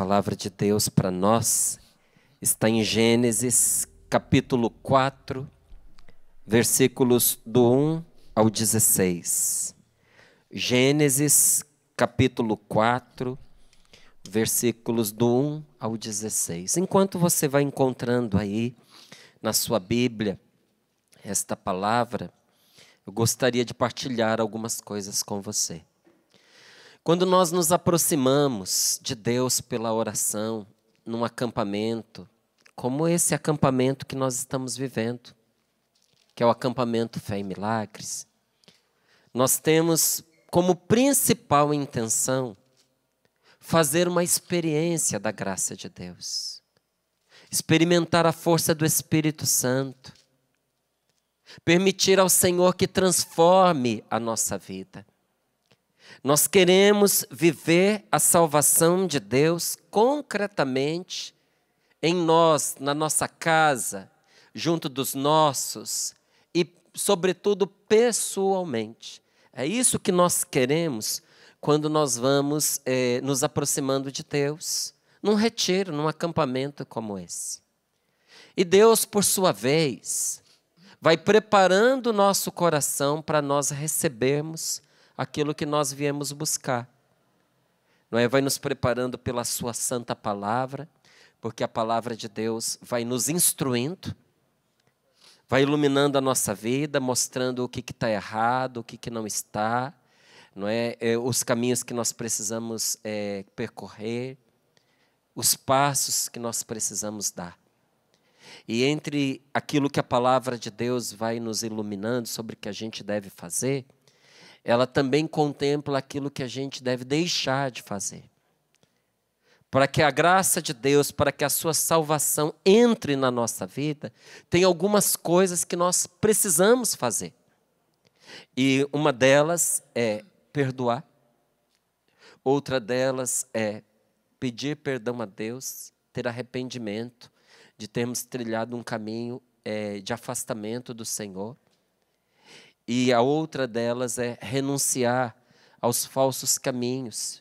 palavra de Deus para nós está em Gênesis capítulo 4, versículos do 1 ao 16. Gênesis capítulo 4, versículos do 1 ao 16. Enquanto você vai encontrando aí na sua Bíblia esta palavra, eu gostaria de partilhar algumas coisas com você. Quando nós nos aproximamos de Deus pela oração, num acampamento, como esse acampamento que nós estamos vivendo, que é o acampamento Fé e Milagres, nós temos como principal intenção fazer uma experiência da graça de Deus, experimentar a força do Espírito Santo, permitir ao Senhor que transforme a nossa vida. Nós queremos viver a salvação de Deus concretamente em nós, na nossa casa, junto dos nossos e, sobretudo, pessoalmente. É isso que nós queremos quando nós vamos eh, nos aproximando de Deus, num retiro, num acampamento como esse. E Deus, por sua vez, vai preparando o nosso coração para nós recebermos aquilo que nós viemos buscar. Não é? Vai nos preparando pela Sua santa palavra, porque a palavra de Deus vai nos instruindo, vai iluminando a nossa vida, mostrando o que está errado, o que, que não está, não é? é? os caminhos que nós precisamos é, percorrer, os passos que nós precisamos dar. E entre aquilo que a palavra de Deus vai nos iluminando sobre o que a gente deve fazer, ela também contempla aquilo que a gente deve deixar de fazer. Para que a graça de Deus, para que a sua salvação entre na nossa vida, tem algumas coisas que nós precisamos fazer. E uma delas é perdoar, outra delas é pedir perdão a Deus, ter arrependimento de termos trilhado um caminho é, de afastamento do Senhor. E a outra delas é renunciar aos falsos caminhos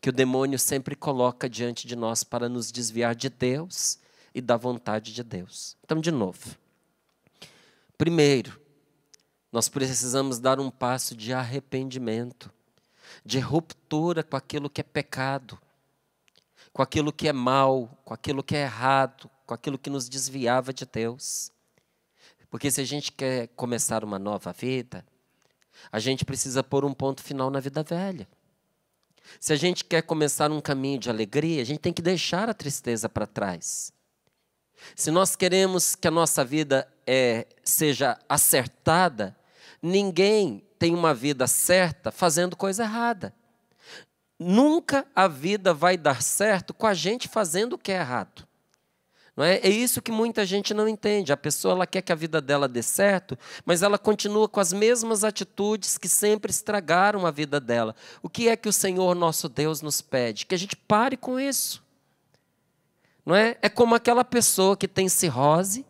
que o demônio sempre coloca diante de nós para nos desviar de Deus e da vontade de Deus. Então, de novo. Primeiro, nós precisamos dar um passo de arrependimento, de ruptura com aquilo que é pecado, com aquilo que é mal, com aquilo que é errado, com aquilo que nos desviava de Deus. Porque se a gente quer começar uma nova vida, a gente precisa pôr um ponto final na vida velha. Se a gente quer começar um caminho de alegria, a gente tem que deixar a tristeza para trás. Se nós queremos que a nossa vida é, seja acertada, ninguém tem uma vida certa fazendo coisa errada. Nunca a vida vai dar certo com a gente fazendo o que é errado. Não é? é isso que muita gente não entende. A pessoa ela quer que a vida dela dê certo, mas ela continua com as mesmas atitudes que sempre estragaram a vida dela. O que é que o Senhor nosso Deus nos pede? Que a gente pare com isso. Não é? é como aquela pessoa que tem cirrose,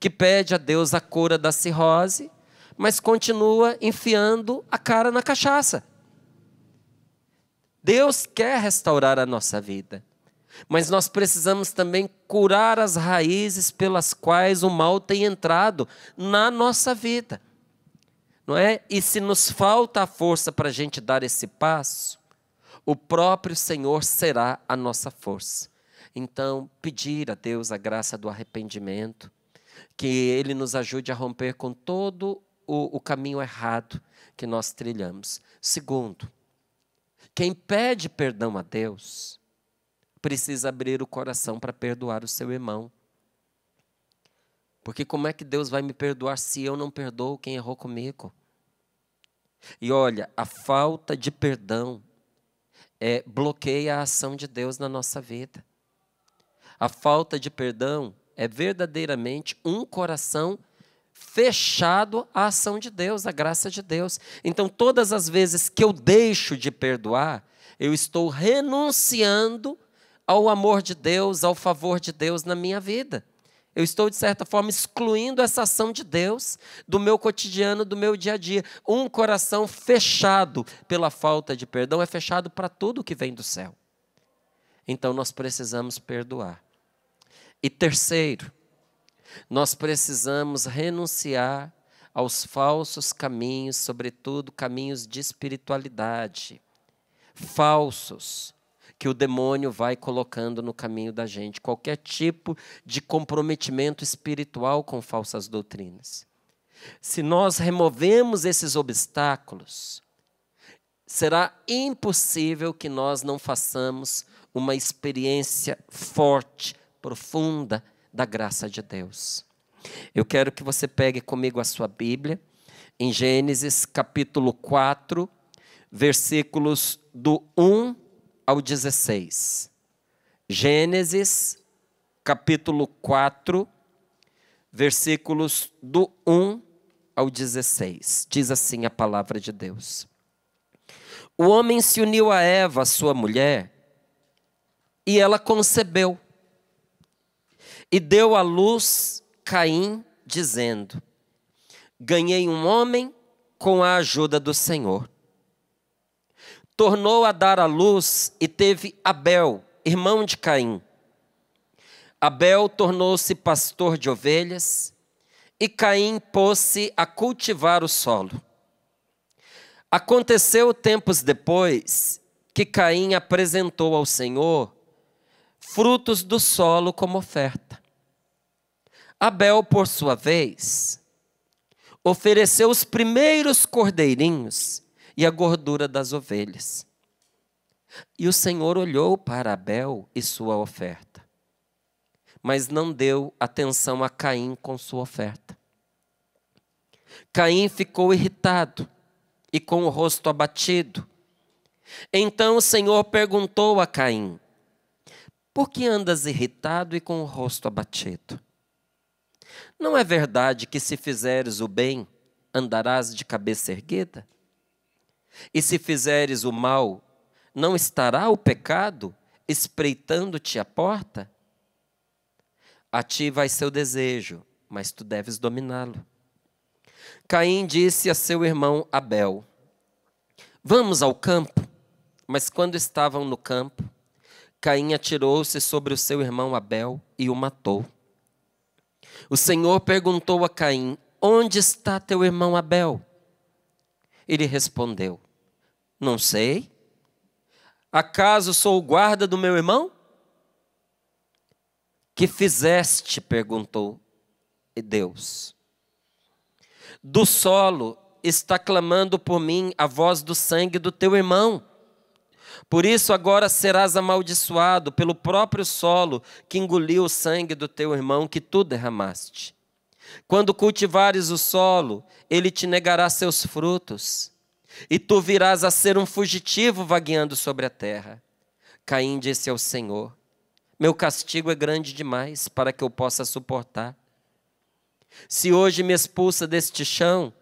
que pede a Deus a cura da cirrose, mas continua enfiando a cara na cachaça. Deus quer restaurar a nossa vida. Mas nós precisamos também curar as raízes pelas quais o mal tem entrado na nossa vida. Não é? E se nos falta a força para a gente dar esse passo, o próprio Senhor será a nossa força. Então, pedir a Deus a graça do arrependimento, que Ele nos ajude a romper com todo o, o caminho errado que nós trilhamos. Segundo, quem pede perdão a Deus, precisa abrir o coração para perdoar o seu irmão. Porque como é que Deus vai me perdoar se eu não perdoo quem errou comigo? E olha, a falta de perdão é, bloqueia a ação de Deus na nossa vida. A falta de perdão é verdadeiramente um coração fechado à ação de Deus, à graça de Deus. Então, todas as vezes que eu deixo de perdoar, eu estou renunciando ao amor de Deus, ao favor de Deus na minha vida. Eu estou, de certa forma, excluindo essa ação de Deus do meu cotidiano, do meu dia a dia. Um coração fechado pela falta de perdão é fechado para tudo que vem do céu. Então nós precisamos perdoar. E terceiro, nós precisamos renunciar aos falsos caminhos, sobretudo caminhos de espiritualidade. Falsos que o demônio vai colocando no caminho da gente, qualquer tipo de comprometimento espiritual com falsas doutrinas. Se nós removemos esses obstáculos, será impossível que nós não façamos uma experiência forte, profunda da graça de Deus. Eu quero que você pegue comigo a sua Bíblia, em Gênesis capítulo 4, versículos do 1 ao 16. Gênesis, capítulo 4, versículos do 1 ao 16. Diz assim a palavra de Deus: O homem se uniu a Eva, sua mulher, e ela concebeu. E deu à luz Caim, dizendo: Ganhei um homem com a ajuda do Senhor tornou a dar à luz e teve Abel, irmão de Caim. Abel tornou-se pastor de ovelhas e Caim pôs-se a cultivar o solo. Aconteceu tempos depois que Caim apresentou ao Senhor frutos do solo como oferta. Abel, por sua vez, ofereceu os primeiros cordeirinhos e a gordura das ovelhas. E o Senhor olhou para Abel e sua oferta, mas não deu atenção a Caim com sua oferta. Caim ficou irritado e com o rosto abatido. Então o Senhor perguntou a Caim: Por que andas irritado e com o rosto abatido? Não é verdade que se fizeres o bem, andarás de cabeça erguida? E se fizeres o mal, não estará o pecado espreitando-te a porta? A ti vai seu desejo, mas tu deves dominá-lo. Caim disse a seu irmão Abel: Vamos ao campo. Mas quando estavam no campo, Caim atirou-se sobre o seu irmão Abel e o matou. O Senhor perguntou a Caim: Onde está teu irmão Abel? Ele respondeu: não sei. Acaso sou o guarda do meu irmão? Que fizeste? perguntou Deus. Do solo está clamando por mim a voz do sangue do teu irmão. Por isso agora serás amaldiçoado pelo próprio solo que engoliu o sangue do teu irmão que tu derramaste. Quando cultivares o solo, ele te negará seus frutos e tu virás a ser um fugitivo vagueando sobre a terra. Caim disse ao Senhor: Meu castigo é grande demais para que eu possa suportar. Se hoje me expulsa deste chão,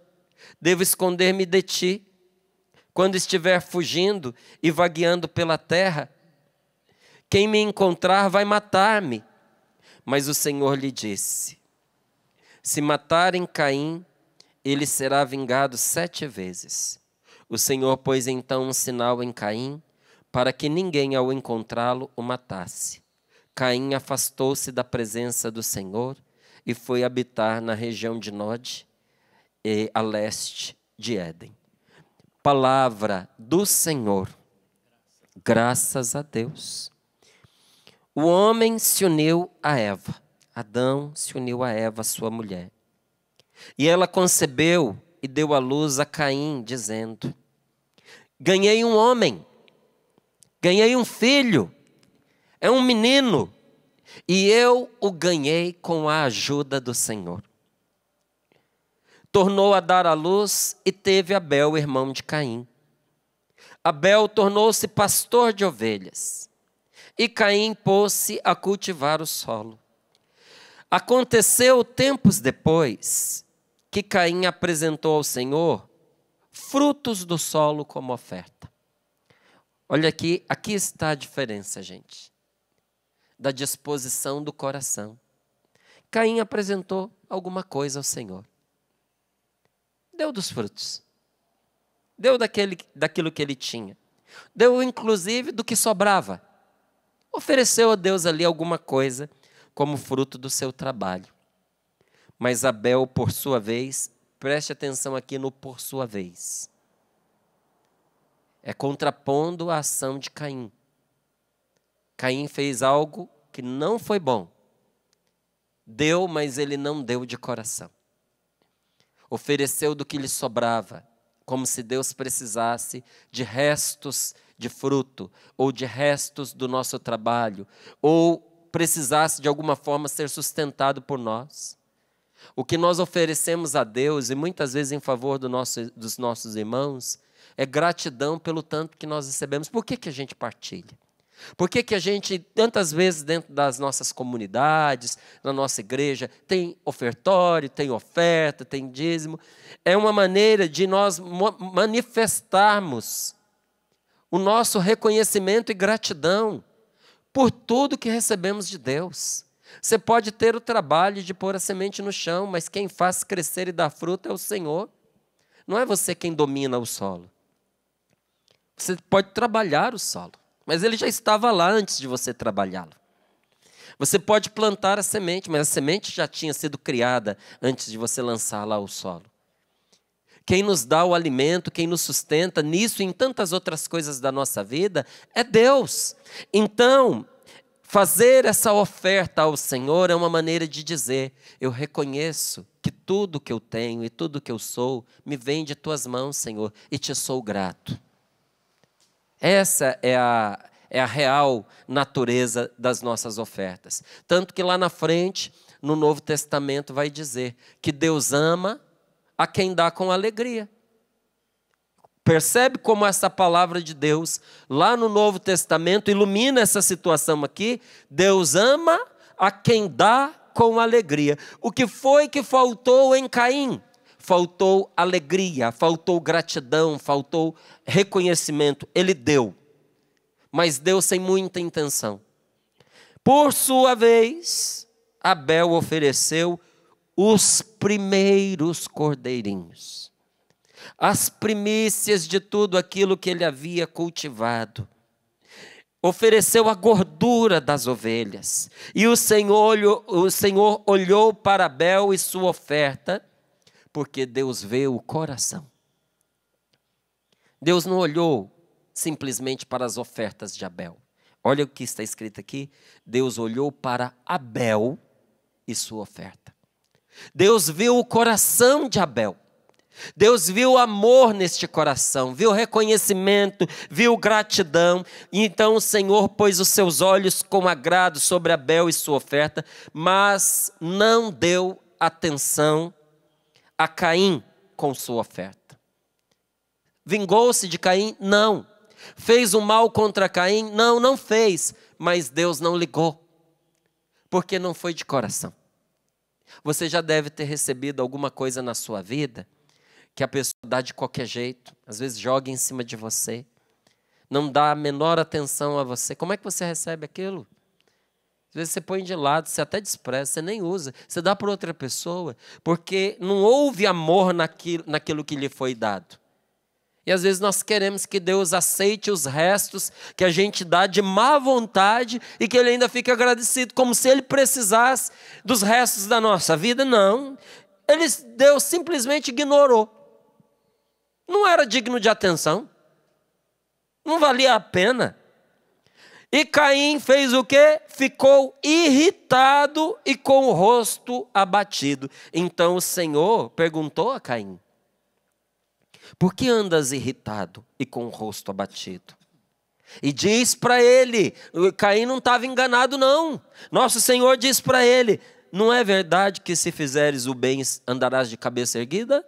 devo esconder-me de ti. Quando estiver fugindo e vagueando pela terra, quem me encontrar vai matar-me. Mas o Senhor lhe disse: Se matarem Caim, ele será vingado sete vezes. O Senhor pôs então um sinal em Caim, para que ninguém, ao encontrá-lo, o matasse. Caim afastou-se da presença do Senhor e foi habitar na região de Nod, a leste de Éden. Palavra do Senhor. Graças a Deus. O homem se uniu a Eva. Adão se uniu a Eva, sua mulher. E ela concebeu e deu à luz a Caim, dizendo: Ganhei um homem, ganhei um filho, é um menino, e eu o ganhei com a ajuda do Senhor. Tornou a dar à luz e teve Abel, irmão de Caim. Abel tornou-se pastor de ovelhas, e Caim pôs-se a cultivar o solo. Aconteceu tempos depois que Caim apresentou ao Senhor frutos do solo como oferta. Olha aqui, aqui está a diferença, gente, da disposição do coração. Caim apresentou alguma coisa ao Senhor. Deu dos frutos. Deu daquele, daquilo que ele tinha. Deu, inclusive, do que sobrava. Ofereceu a Deus ali alguma coisa como fruto do seu trabalho. Mas Abel, por sua vez, preste atenção aqui no por sua vez. É contrapondo a ação de Caim. Caim fez algo que não foi bom. Deu, mas ele não deu de coração. Ofereceu do que lhe sobrava, como se Deus precisasse de restos de fruto, ou de restos do nosso trabalho, ou precisasse de alguma forma ser sustentado por nós. O que nós oferecemos a Deus, e muitas vezes em favor do nosso, dos nossos irmãos, é gratidão pelo tanto que nós recebemos. Por que, que a gente partilha? Por que, que a gente, tantas vezes dentro das nossas comunidades, na nossa igreja, tem ofertório, tem oferta, tem dízimo? É uma maneira de nós manifestarmos o nosso reconhecimento e gratidão por tudo que recebemos de Deus. Você pode ter o trabalho de pôr a semente no chão, mas quem faz crescer e dar fruto é o Senhor. Não é você quem domina o solo. Você pode trabalhar o solo, mas ele já estava lá antes de você trabalhá-lo. Você pode plantar a semente, mas a semente já tinha sido criada antes de você lançar lá o solo. Quem nos dá o alimento, quem nos sustenta nisso e em tantas outras coisas da nossa vida é Deus. Então, Fazer essa oferta ao Senhor é uma maneira de dizer: eu reconheço que tudo que eu tenho e tudo que eu sou me vem de tuas mãos, Senhor, e te sou grato. Essa é a, é a real natureza das nossas ofertas. Tanto que lá na frente, no Novo Testamento, vai dizer que Deus ama a quem dá com alegria. Percebe como essa palavra de Deus, lá no Novo Testamento, ilumina essa situação aqui? Deus ama a quem dá com alegria. O que foi que faltou em Caim? Faltou alegria, faltou gratidão, faltou reconhecimento. Ele deu, mas deu sem muita intenção. Por sua vez, Abel ofereceu os primeiros cordeirinhos as primícias de tudo aquilo que ele havia cultivado. Ofereceu a gordura das ovelhas. E o Senhor, o Senhor olhou para Abel e sua oferta, porque Deus vê o coração. Deus não olhou simplesmente para as ofertas de Abel. Olha o que está escrito aqui: Deus olhou para Abel e sua oferta. Deus viu o coração de Abel. Deus viu amor neste coração, viu reconhecimento, viu gratidão. E então o Senhor pôs os seus olhos com agrado sobre Abel e sua oferta, mas não deu atenção a Caim com sua oferta. Vingou-se de Caim? Não. Fez o um mal contra Caim? Não, não fez. Mas Deus não ligou, porque não foi de coração. Você já deve ter recebido alguma coisa na sua vida que a pessoa dá de qualquer jeito, às vezes joga em cima de você, não dá a menor atenção a você. Como é que você recebe aquilo? Às vezes você põe de lado, você até despreza, você nem usa, você dá para outra pessoa, porque não houve amor naquilo, naquilo que lhe foi dado. E às vezes nós queremos que Deus aceite os restos que a gente dá de má vontade e que Ele ainda fique agradecido, como se Ele precisasse dos restos da nossa vida. Não. Ele, Deus simplesmente ignorou não era digno de atenção, não valia a pena. E Caim fez o quê? Ficou irritado e com o rosto abatido. Então o Senhor perguntou a Caim: Por que andas irritado e com o rosto abatido? E diz para ele: Caim não estava enganado, não. Nosso Senhor diz para ele: Não é verdade que se fizeres o bem andarás de cabeça erguida?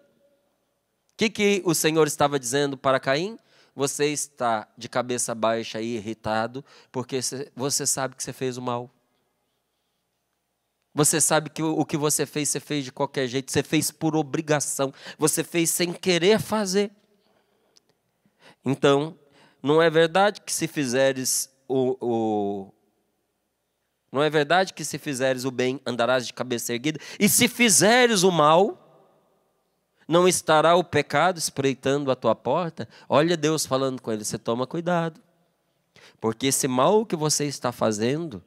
que, que o Senhor estava dizendo para Caim? Você está de cabeça baixa e irritado porque você sabe que você fez o mal. Você sabe que o que você fez, você fez de qualquer jeito, você fez por obrigação, você fez sem querer fazer. Então, não é verdade que se fizeres o, o, não é verdade que se fizeres o bem andarás de cabeça erguida, e se fizeres o mal não estará o pecado espreitando a tua porta? Olha Deus falando com ele, você toma cuidado. Porque esse mal que você está fazendo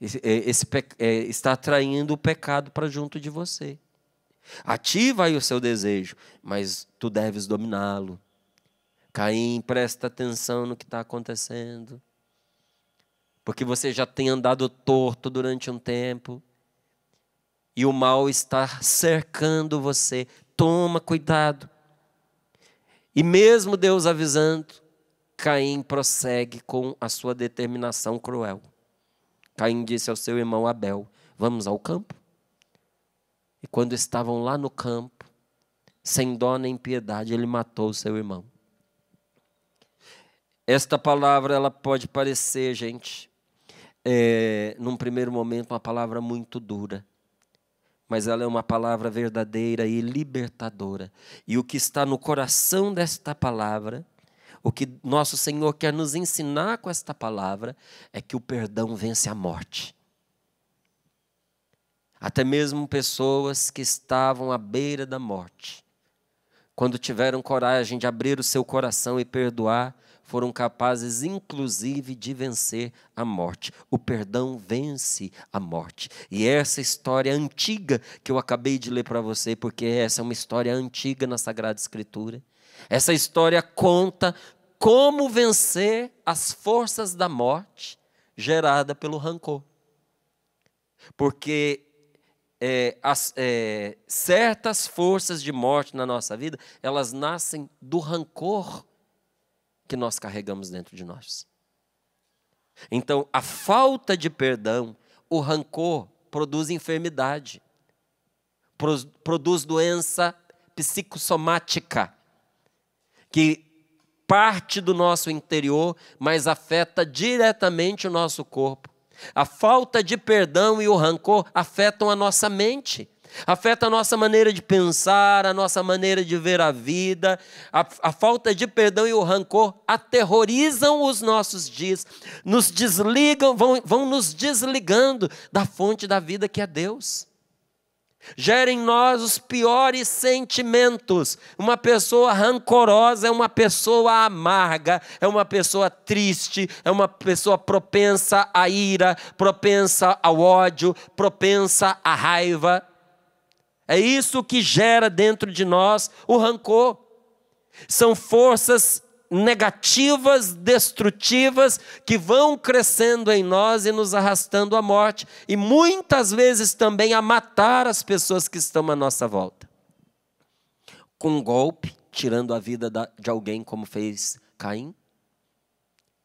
esse, é, esse, é, está atraindo o pecado para junto de você. Ativa aí o seu desejo, mas tu deves dominá-lo. Caim, presta atenção no que está acontecendo. Porque você já tem andado torto durante um tempo e o mal está cercando você. Toma cuidado. E mesmo Deus avisando, Caim prossegue com a sua determinação cruel. Caim disse ao seu irmão Abel: Vamos ao campo? E quando estavam lá no campo, sem dó nem piedade, ele matou o seu irmão. Esta palavra ela pode parecer, gente, é, num primeiro momento, uma palavra muito dura mas ela é uma palavra verdadeira e libertadora. E o que está no coração desta palavra, o que nosso Senhor quer nos ensinar com esta palavra, é que o perdão vence a morte. Até mesmo pessoas que estavam à beira da morte, quando tiveram coragem de abrir o seu coração e perdoar, foram capazes, inclusive, de vencer a morte. O perdão vence a morte. E é essa história antiga que eu acabei de ler para você, porque essa é uma história antiga na Sagrada Escritura, essa história conta como vencer as forças da morte gerada pelo rancor. Porque é, as, é, certas forças de morte na nossa vida, elas nascem do rancor que nós carregamos dentro de nós. Então, a falta de perdão, o rancor, produz enfermidade, produz doença psicossomática, que parte do nosso interior, mas afeta diretamente o nosso corpo. A falta de perdão e o rancor afetam a nossa mente afeta a nossa maneira de pensar, a nossa maneira de ver a vida. A, a, falta de perdão e o rancor aterrorizam os nossos dias, nos desligam, vão, vão nos desligando da fonte da vida que é Deus. Gera em nós os piores sentimentos. Uma pessoa rancorosa é uma pessoa amarga, é uma pessoa triste, é uma pessoa propensa à ira, propensa ao ódio, propensa à raiva. É isso que gera dentro de nós o rancor. São forças negativas, destrutivas, que vão crescendo em nós e nos arrastando à morte, e muitas vezes também a matar as pessoas que estão à nossa volta. Com um golpe, tirando a vida de alguém, como fez Caim.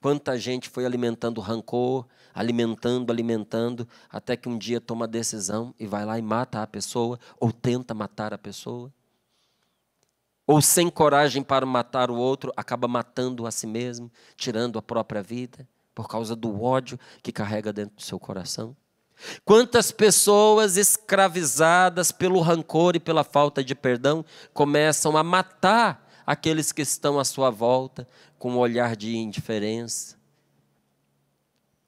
Quanta gente foi alimentando rancor, alimentando, alimentando, até que um dia toma a decisão e vai lá e mata a pessoa, ou tenta matar a pessoa. Ou sem coragem para matar o outro, acaba matando a si mesmo, tirando a própria vida, por causa do ódio que carrega dentro do seu coração. Quantas pessoas escravizadas pelo rancor e pela falta de perdão começam a matar aqueles que estão à sua volta com um olhar de indiferença,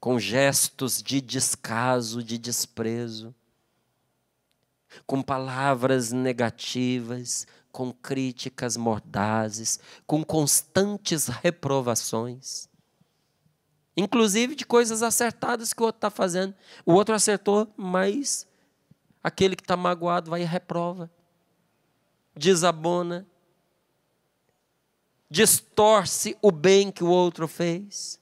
com gestos de descaso, de desprezo, com palavras negativas, com críticas mordazes, com constantes reprovações. Inclusive de coisas acertadas que o outro está fazendo. O outro acertou, mas aquele que está magoado vai e reprova, desabona, distorce o bem que o outro fez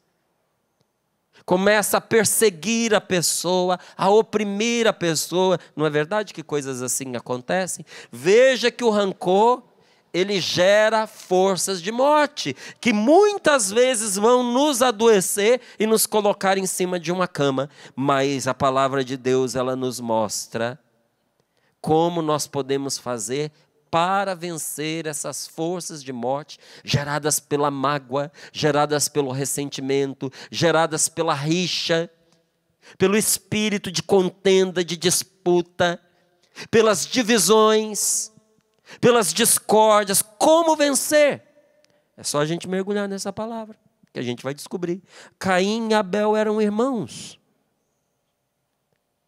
começa a perseguir a pessoa, a oprimir a pessoa. Não é verdade que coisas assim acontecem? Veja que o rancor ele gera forças de morte, que muitas vezes vão nos adoecer e nos colocar em cima de uma cama, mas a palavra de Deus ela nos mostra como nós podemos fazer para vencer essas forças de morte geradas pela mágoa, geradas pelo ressentimento, geradas pela rixa, pelo espírito de contenda, de disputa, pelas divisões, pelas discórdias. Como vencer? É só a gente mergulhar nessa palavra que a gente vai descobrir. Caim e Abel eram irmãos.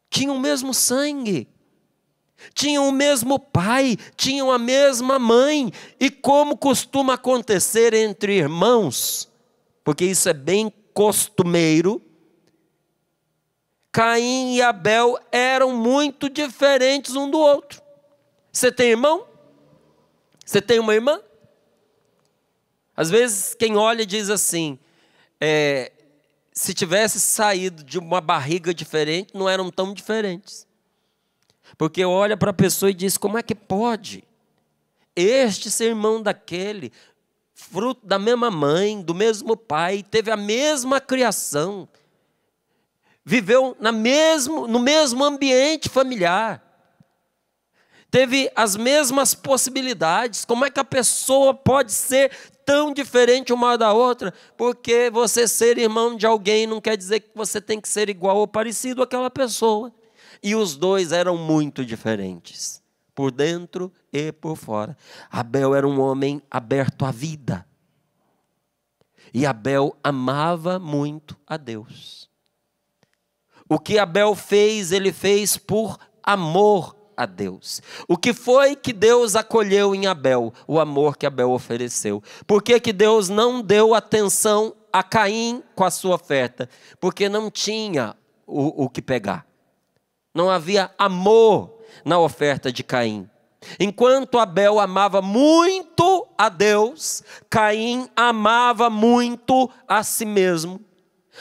Tinham o mesmo sangue tinham o mesmo pai, tinham a mesma mãe, e como costuma acontecer entre irmãos, porque isso é bem costumeiro, Caim e Abel eram muito diferentes um do outro. Você tem irmão? Você tem uma irmã? Às vezes quem olha diz assim: é, se tivesse saído de uma barriga diferente, não eram tão diferentes. Porque olha para a pessoa e diz: como é que pode? Este ser irmão daquele, fruto da mesma mãe, do mesmo pai, teve a mesma criação, viveu na mesmo, no mesmo ambiente familiar, teve as mesmas possibilidades. Como é que a pessoa pode ser tão diferente uma da outra? Porque você ser irmão de alguém não quer dizer que você tem que ser igual ou parecido àquela pessoa e os dois eram muito diferentes, por dentro e por fora. Abel era um homem aberto à vida. E Abel amava muito a Deus. O que Abel fez, ele fez por amor a Deus. O que foi que Deus acolheu em Abel? O amor que Abel ofereceu. Por que, que Deus não deu atenção a Caim com a sua oferta? Porque não tinha o, o que pegar. Não havia amor na oferta de Caim. Enquanto Abel amava muito a Deus, Caim amava muito a si mesmo.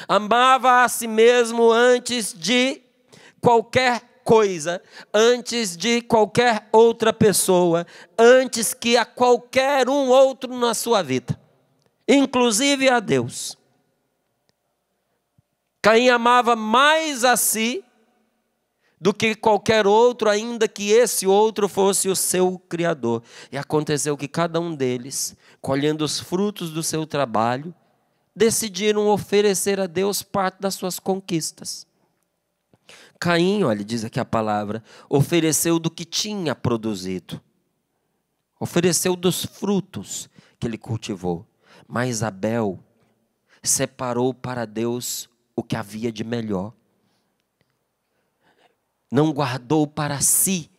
Amava a si mesmo antes de qualquer coisa, antes de qualquer outra pessoa, antes que a qualquer um outro na sua vida, inclusive a Deus. Caim amava mais a si do que qualquer outro, ainda que esse outro fosse o seu Criador. E aconteceu que cada um deles, colhendo os frutos do seu trabalho, decidiram oferecer a Deus parte das suas conquistas. Caim, olha, diz aqui a palavra, ofereceu do que tinha produzido, ofereceu dos frutos que ele cultivou. Mas Abel separou para Deus o que havia de melhor não guardou para si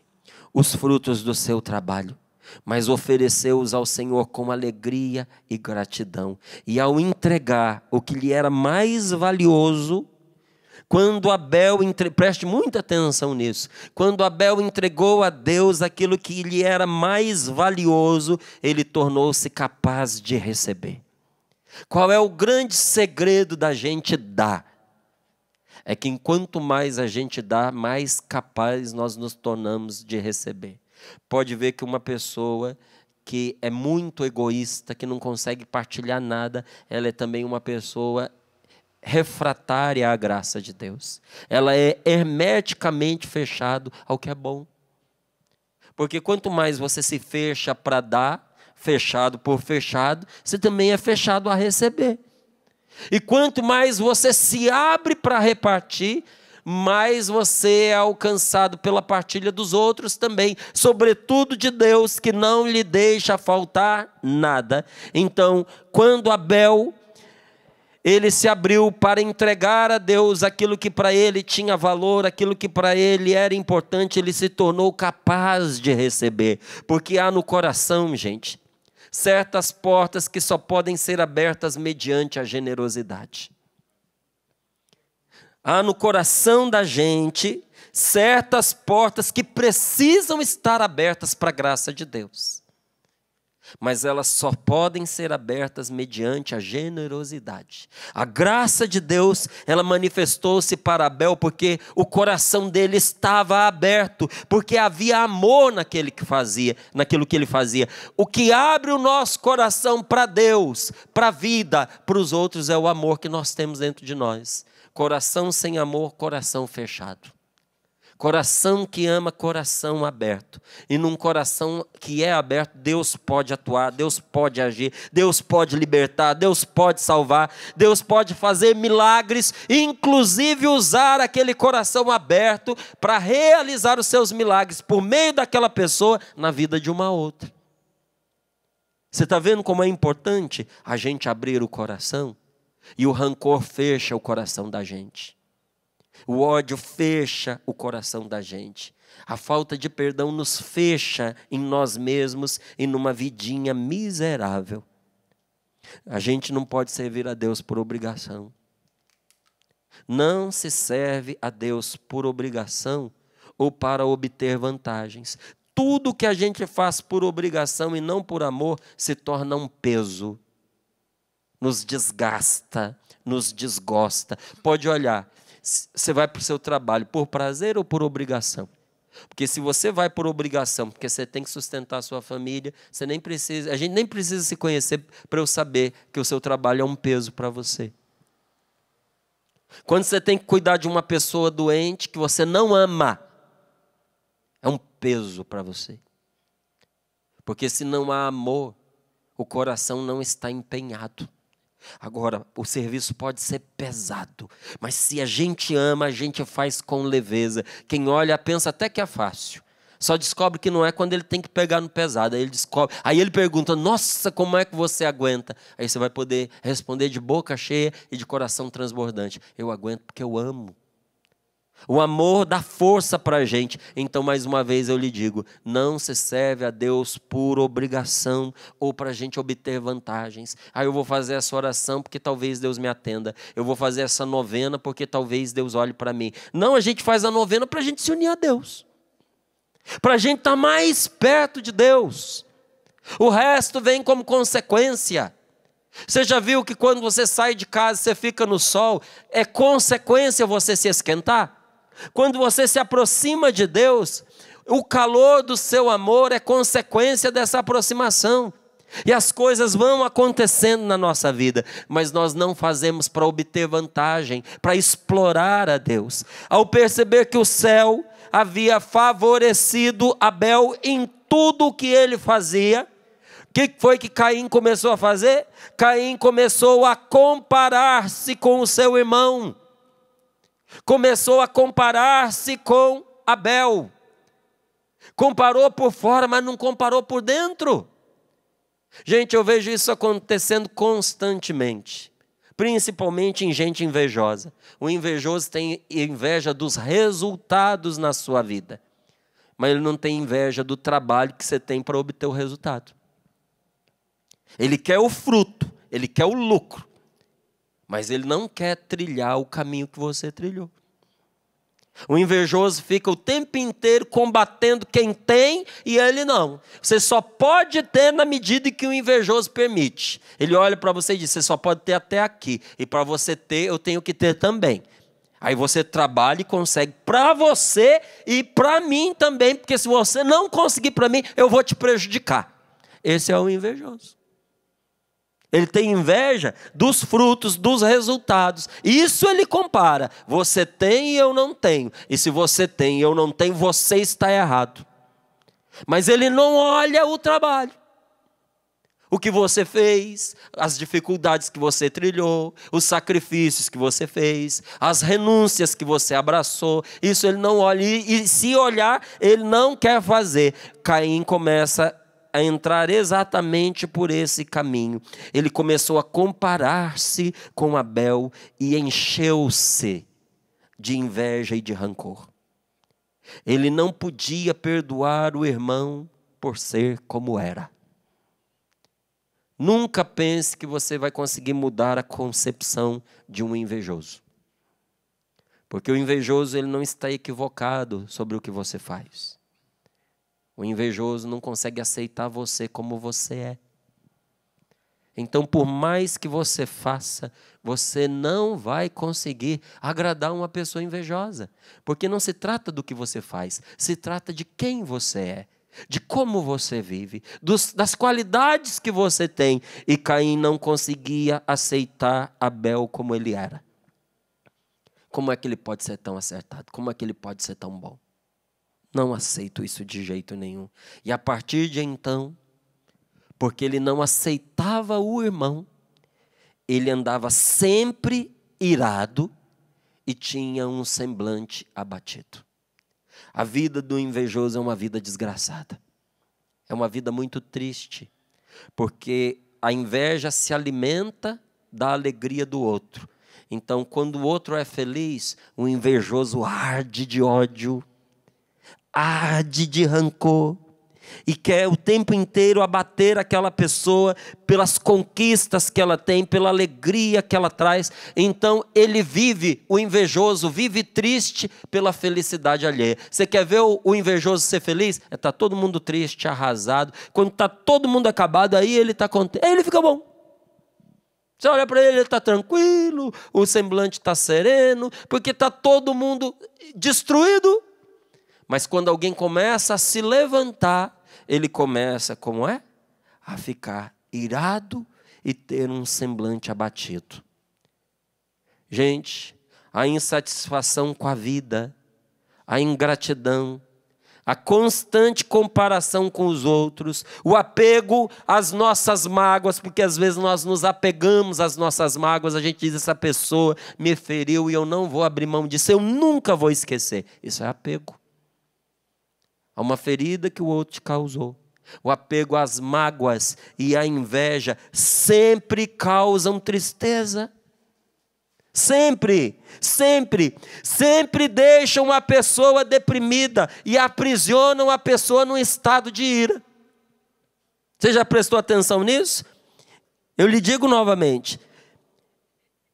os frutos do seu trabalho, mas ofereceu-os ao Senhor com alegria e gratidão. E ao entregar o que lhe era mais valioso, quando Abel, entre... preste muita atenção nisso, quando Abel entregou a Deus aquilo que lhe era mais valioso, ele tornou-se capaz de receber. Qual é o grande segredo da gente dar? é que enquanto mais a gente dá, mais capaz nós nos tornamos de receber. Pode ver que uma pessoa que é muito egoísta, que não consegue partilhar nada, ela é também uma pessoa refratária à graça de Deus. Ela é hermeticamente fechado ao que é bom. Porque quanto mais você se fecha para dar, fechado por fechado, você também é fechado a receber. E quanto mais você se abre para repartir, mais você é alcançado pela partilha dos outros também, sobretudo de Deus, que não lhe deixa faltar nada. Então, quando Abel ele se abriu para entregar a Deus aquilo que para ele tinha valor, aquilo que para ele era importante, ele se tornou capaz de receber, porque há no coração, gente, certas portas que só podem ser abertas mediante a generosidade. Há no coração da gente certas portas que precisam estar abertas para a graça de Deus mas elas só podem ser abertas mediante a generosidade. A graça de Deus, ela manifestou-se para Abel porque o coração dele estava aberto, porque havia amor naquele que fazia, naquilo que ele fazia. O que abre o nosso coração para Deus, para a vida, para os outros é o amor que nós temos dentro de nós. Coração sem amor, coração fechado. Coração que ama, coração aberto. E num coração que é aberto, Deus pode atuar, Deus pode agir, Deus pode libertar, Deus pode salvar, Deus pode fazer milagres, inclusive usar aquele coração aberto para realizar os seus milagres por meio daquela pessoa na vida de uma outra. Você está vendo como é importante a gente abrir o coração? E o rancor fecha o coração da gente. O ódio fecha o coração da gente. A falta de perdão nos fecha em nós mesmos e numa vidinha miserável. A gente não pode servir a Deus por obrigação. Não se serve a Deus por obrigação ou para obter vantagens. Tudo que a gente faz por obrigação e não por amor se torna um peso. Nos desgasta, nos desgosta. Pode olhar, você vai para o seu trabalho por prazer ou por obrigação? Porque se você vai por obrigação, porque você tem que sustentar a sua família, você nem precisa, a gente nem precisa se conhecer para eu saber que o seu trabalho é um peso para você. Quando você tem que cuidar de uma pessoa doente que você não ama, é um peso para você. Porque se não há amor, o coração não está empenhado. Agora, o serviço pode ser pesado, mas se a gente ama, a gente faz com leveza. Quem olha pensa até que é fácil. Só descobre que não é quando ele tem que pegar no pesado. Aí ele descobre, aí ele pergunta: "Nossa, como é que você aguenta?" Aí você vai poder responder de boca cheia e de coração transbordante: "Eu aguento porque eu amo." O amor dá força para a gente. Então, mais uma vez eu lhe digo: não se serve a Deus por obrigação ou para a gente obter vantagens. Ah, eu vou fazer essa oração porque talvez Deus me atenda. Eu vou fazer essa novena porque talvez Deus olhe para mim. Não, a gente faz a novena para a gente se unir a Deus, para a gente estar tá mais perto de Deus. O resto vem como consequência. Você já viu que quando você sai de casa, você fica no sol, é consequência você se esquentar? Quando você se aproxima de Deus, o calor do seu amor é consequência dessa aproximação. E as coisas vão acontecendo na nossa vida, mas nós não fazemos para obter vantagem, para explorar a Deus. Ao perceber que o céu havia favorecido Abel em tudo o que ele fazia, o que foi que Caim começou a fazer? Caim começou a comparar-se com o seu irmão. Começou a comparar-se com Abel. Comparou por fora, mas não comparou por dentro. Gente, eu vejo isso acontecendo constantemente, principalmente em gente invejosa. O invejoso tem inveja dos resultados na sua vida, mas ele não tem inveja do trabalho que você tem para obter o resultado. Ele quer o fruto, ele quer o lucro, mas ele não quer trilhar o caminho que você trilhou. O invejoso fica o tempo inteiro combatendo quem tem e ele não. Você só pode ter na medida que o invejoso permite. Ele olha para você e diz: você só pode ter até aqui. E para você ter, eu tenho que ter também. Aí você trabalha e consegue para você e para mim também, porque se você não conseguir para mim, eu vou te prejudicar. Esse é o invejoso. Ele tem inveja dos frutos, dos resultados. Isso ele compara. Você tem e eu não tenho. E se você tem e eu não tenho, você está errado. Mas ele não olha o trabalho. O que você fez, as dificuldades que você trilhou, os sacrifícios que você fez, as renúncias que você abraçou, isso ele não olha. E, e se olhar, ele não quer fazer. Caim começa a entrar exatamente por esse caminho. Ele começou a comparar-se com Abel e encheu-se de inveja e de rancor. Ele não podia perdoar o irmão por ser como era. Nunca pense que você vai conseguir mudar a concepção de um invejoso. Porque o invejoso ele não está equivocado sobre o que você faz. O invejoso não consegue aceitar você como você é. Então, por mais que você faça, você não vai conseguir agradar uma pessoa invejosa. Porque não se trata do que você faz, se trata de quem você é, de como você vive, dos, das qualidades que você tem. E Caim não conseguia aceitar Abel como ele era. Como é que ele pode ser tão acertado? Como é que ele pode ser tão bom? Não aceito isso de jeito nenhum. E a partir de então, porque ele não aceitava o irmão, ele andava sempre irado e tinha um semblante abatido. A vida do invejoso é uma vida desgraçada. É uma vida muito triste, porque a inveja se alimenta da alegria do outro. Então, quando o outro é feliz, o invejoso arde de ódio, arde de rancor e quer o tempo inteiro abater aquela pessoa pelas conquistas que ela tem, pela alegria que ela traz. Então ele vive, o invejoso vive triste pela felicidade alheia. Você quer ver o invejoso ser feliz? Está é, todo mundo triste, arrasado. Quando está todo mundo acabado, aí ele está contente. Aí ele fica bom. Você olha para ele, ele está tranquilo, o semblante está sereno, porque está todo mundo destruído mas quando alguém começa a se levantar, ele começa, como é? A ficar irado e ter um semblante abatido. Gente, a insatisfação com a vida, a ingratidão, a constante comparação com os outros, o apego às nossas mágoas, porque às vezes nós nos apegamos às nossas mágoas, a gente diz: essa pessoa me feriu e eu não vou abrir mão disso, eu nunca vou esquecer. Isso é apego a uma ferida que o outro te causou. O apego às mágoas e à inveja sempre causam tristeza. Sempre, sempre, sempre deixam a pessoa deprimida e aprisionam a pessoa num estado de ira. Você já prestou atenção nisso? Eu lhe digo novamente: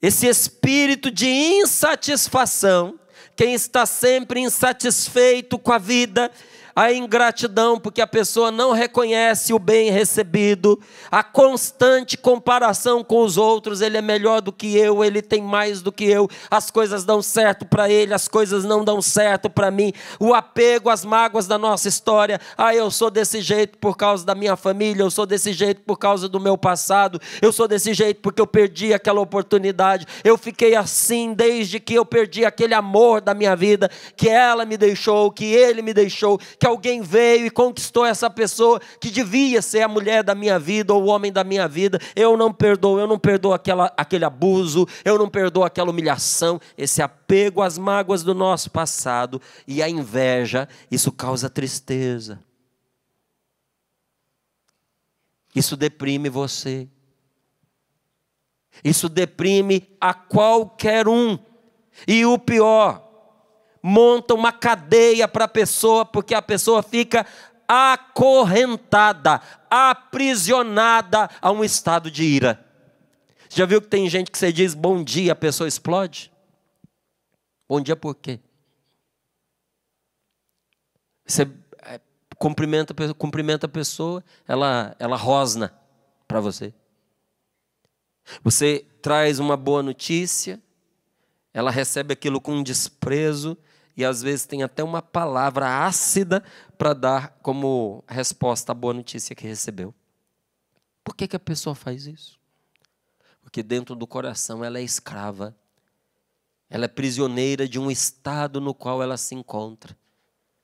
esse espírito de insatisfação, quem está sempre insatisfeito com a vida, a ingratidão, porque a pessoa não reconhece o bem recebido, a constante comparação com os outros, ele é melhor do que eu, ele tem mais do que eu, as coisas dão certo para ele, as coisas não dão certo para mim, o apego às mágoas da nossa história, ah, eu sou desse jeito por causa da minha família, eu sou desse jeito por causa do meu passado, eu sou desse jeito porque eu perdi aquela oportunidade, eu fiquei assim desde que eu perdi aquele amor da minha vida, que ela me deixou, que ele me deixou, que que alguém veio e conquistou essa pessoa que devia ser a mulher da minha vida ou o homem da minha vida. Eu não perdoo, eu não perdoo aquela, aquele abuso, eu não perdoo aquela humilhação, esse apego às mágoas do nosso passado e a inveja, isso causa tristeza. Isso deprime você. Isso deprime a qualquer um. E o pior, monta uma cadeia para a pessoa, porque a pessoa fica acorrentada, aprisionada a um estado de ira. Já viu que tem gente que você diz bom dia, a pessoa explode? Bom dia por quê? Você é, cumprimenta, cumprimenta a pessoa, ela, ela rosna para você. Você traz uma boa notícia, ela recebe aquilo com desprezo, e às vezes tem até uma palavra ácida para dar como resposta à boa notícia que recebeu. Por que, que a pessoa faz isso? Porque dentro do coração ela é escrava, ela é prisioneira de um estado no qual ela se encontra.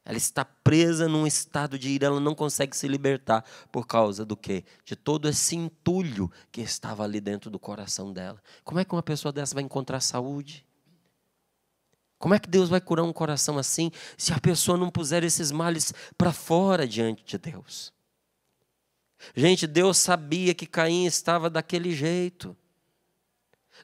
Ela está presa num estado de ira, ela não consegue se libertar por causa do quê? De todo esse entulho que estava ali dentro do coração dela. Como é que uma pessoa dessa vai encontrar saúde? Como é que Deus vai curar um coração assim se a pessoa não puser esses males para fora diante de Deus? Gente, Deus sabia que Caim estava daquele jeito.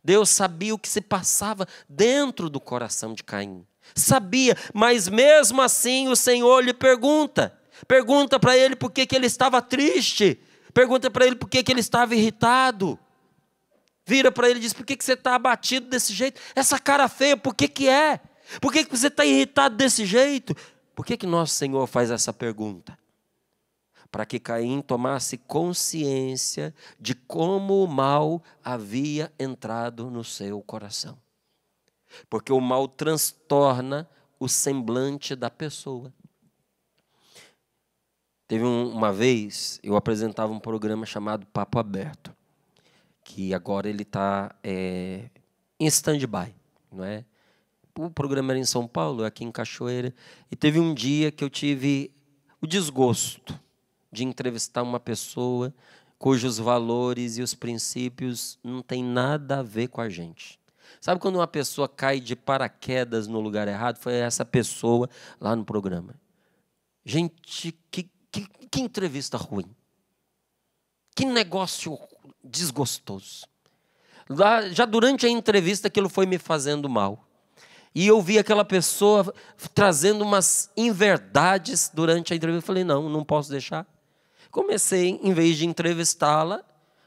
Deus sabia o que se passava dentro do coração de Caim. Sabia, mas mesmo assim o Senhor lhe pergunta. Pergunta para ele por que, que ele estava triste. Pergunta para ele por que, que ele estava irritado. Vira para ele e diz: Por que, que você está abatido desse jeito? Essa cara feia, por que, que é? Por que, que você está irritado desse jeito? Por que, que nosso Senhor faz essa pergunta? Para que Caim tomasse consciência de como o mal havia entrado no seu coração. Porque o mal transtorna o semblante da pessoa. Teve um, uma vez, eu apresentava um programa chamado Papo Aberto, que agora ele está é, eh, em stand-by, não é? o programa era em São Paulo, aqui em Cachoeira, e teve um dia que eu tive o desgosto de entrevistar uma pessoa cujos valores e os princípios não têm nada a ver com a gente. Sabe quando uma pessoa cai de paraquedas no lugar errado? Foi essa pessoa lá no programa. Gente, que, que, que entrevista ruim. Que negócio desgostoso. já durante a entrevista, aquilo foi me fazendo mal. E eu vi aquela pessoa trazendo umas inverdades durante a entrevista. Eu falei, não, não posso deixar. Comecei, em vez de entrevistá-la,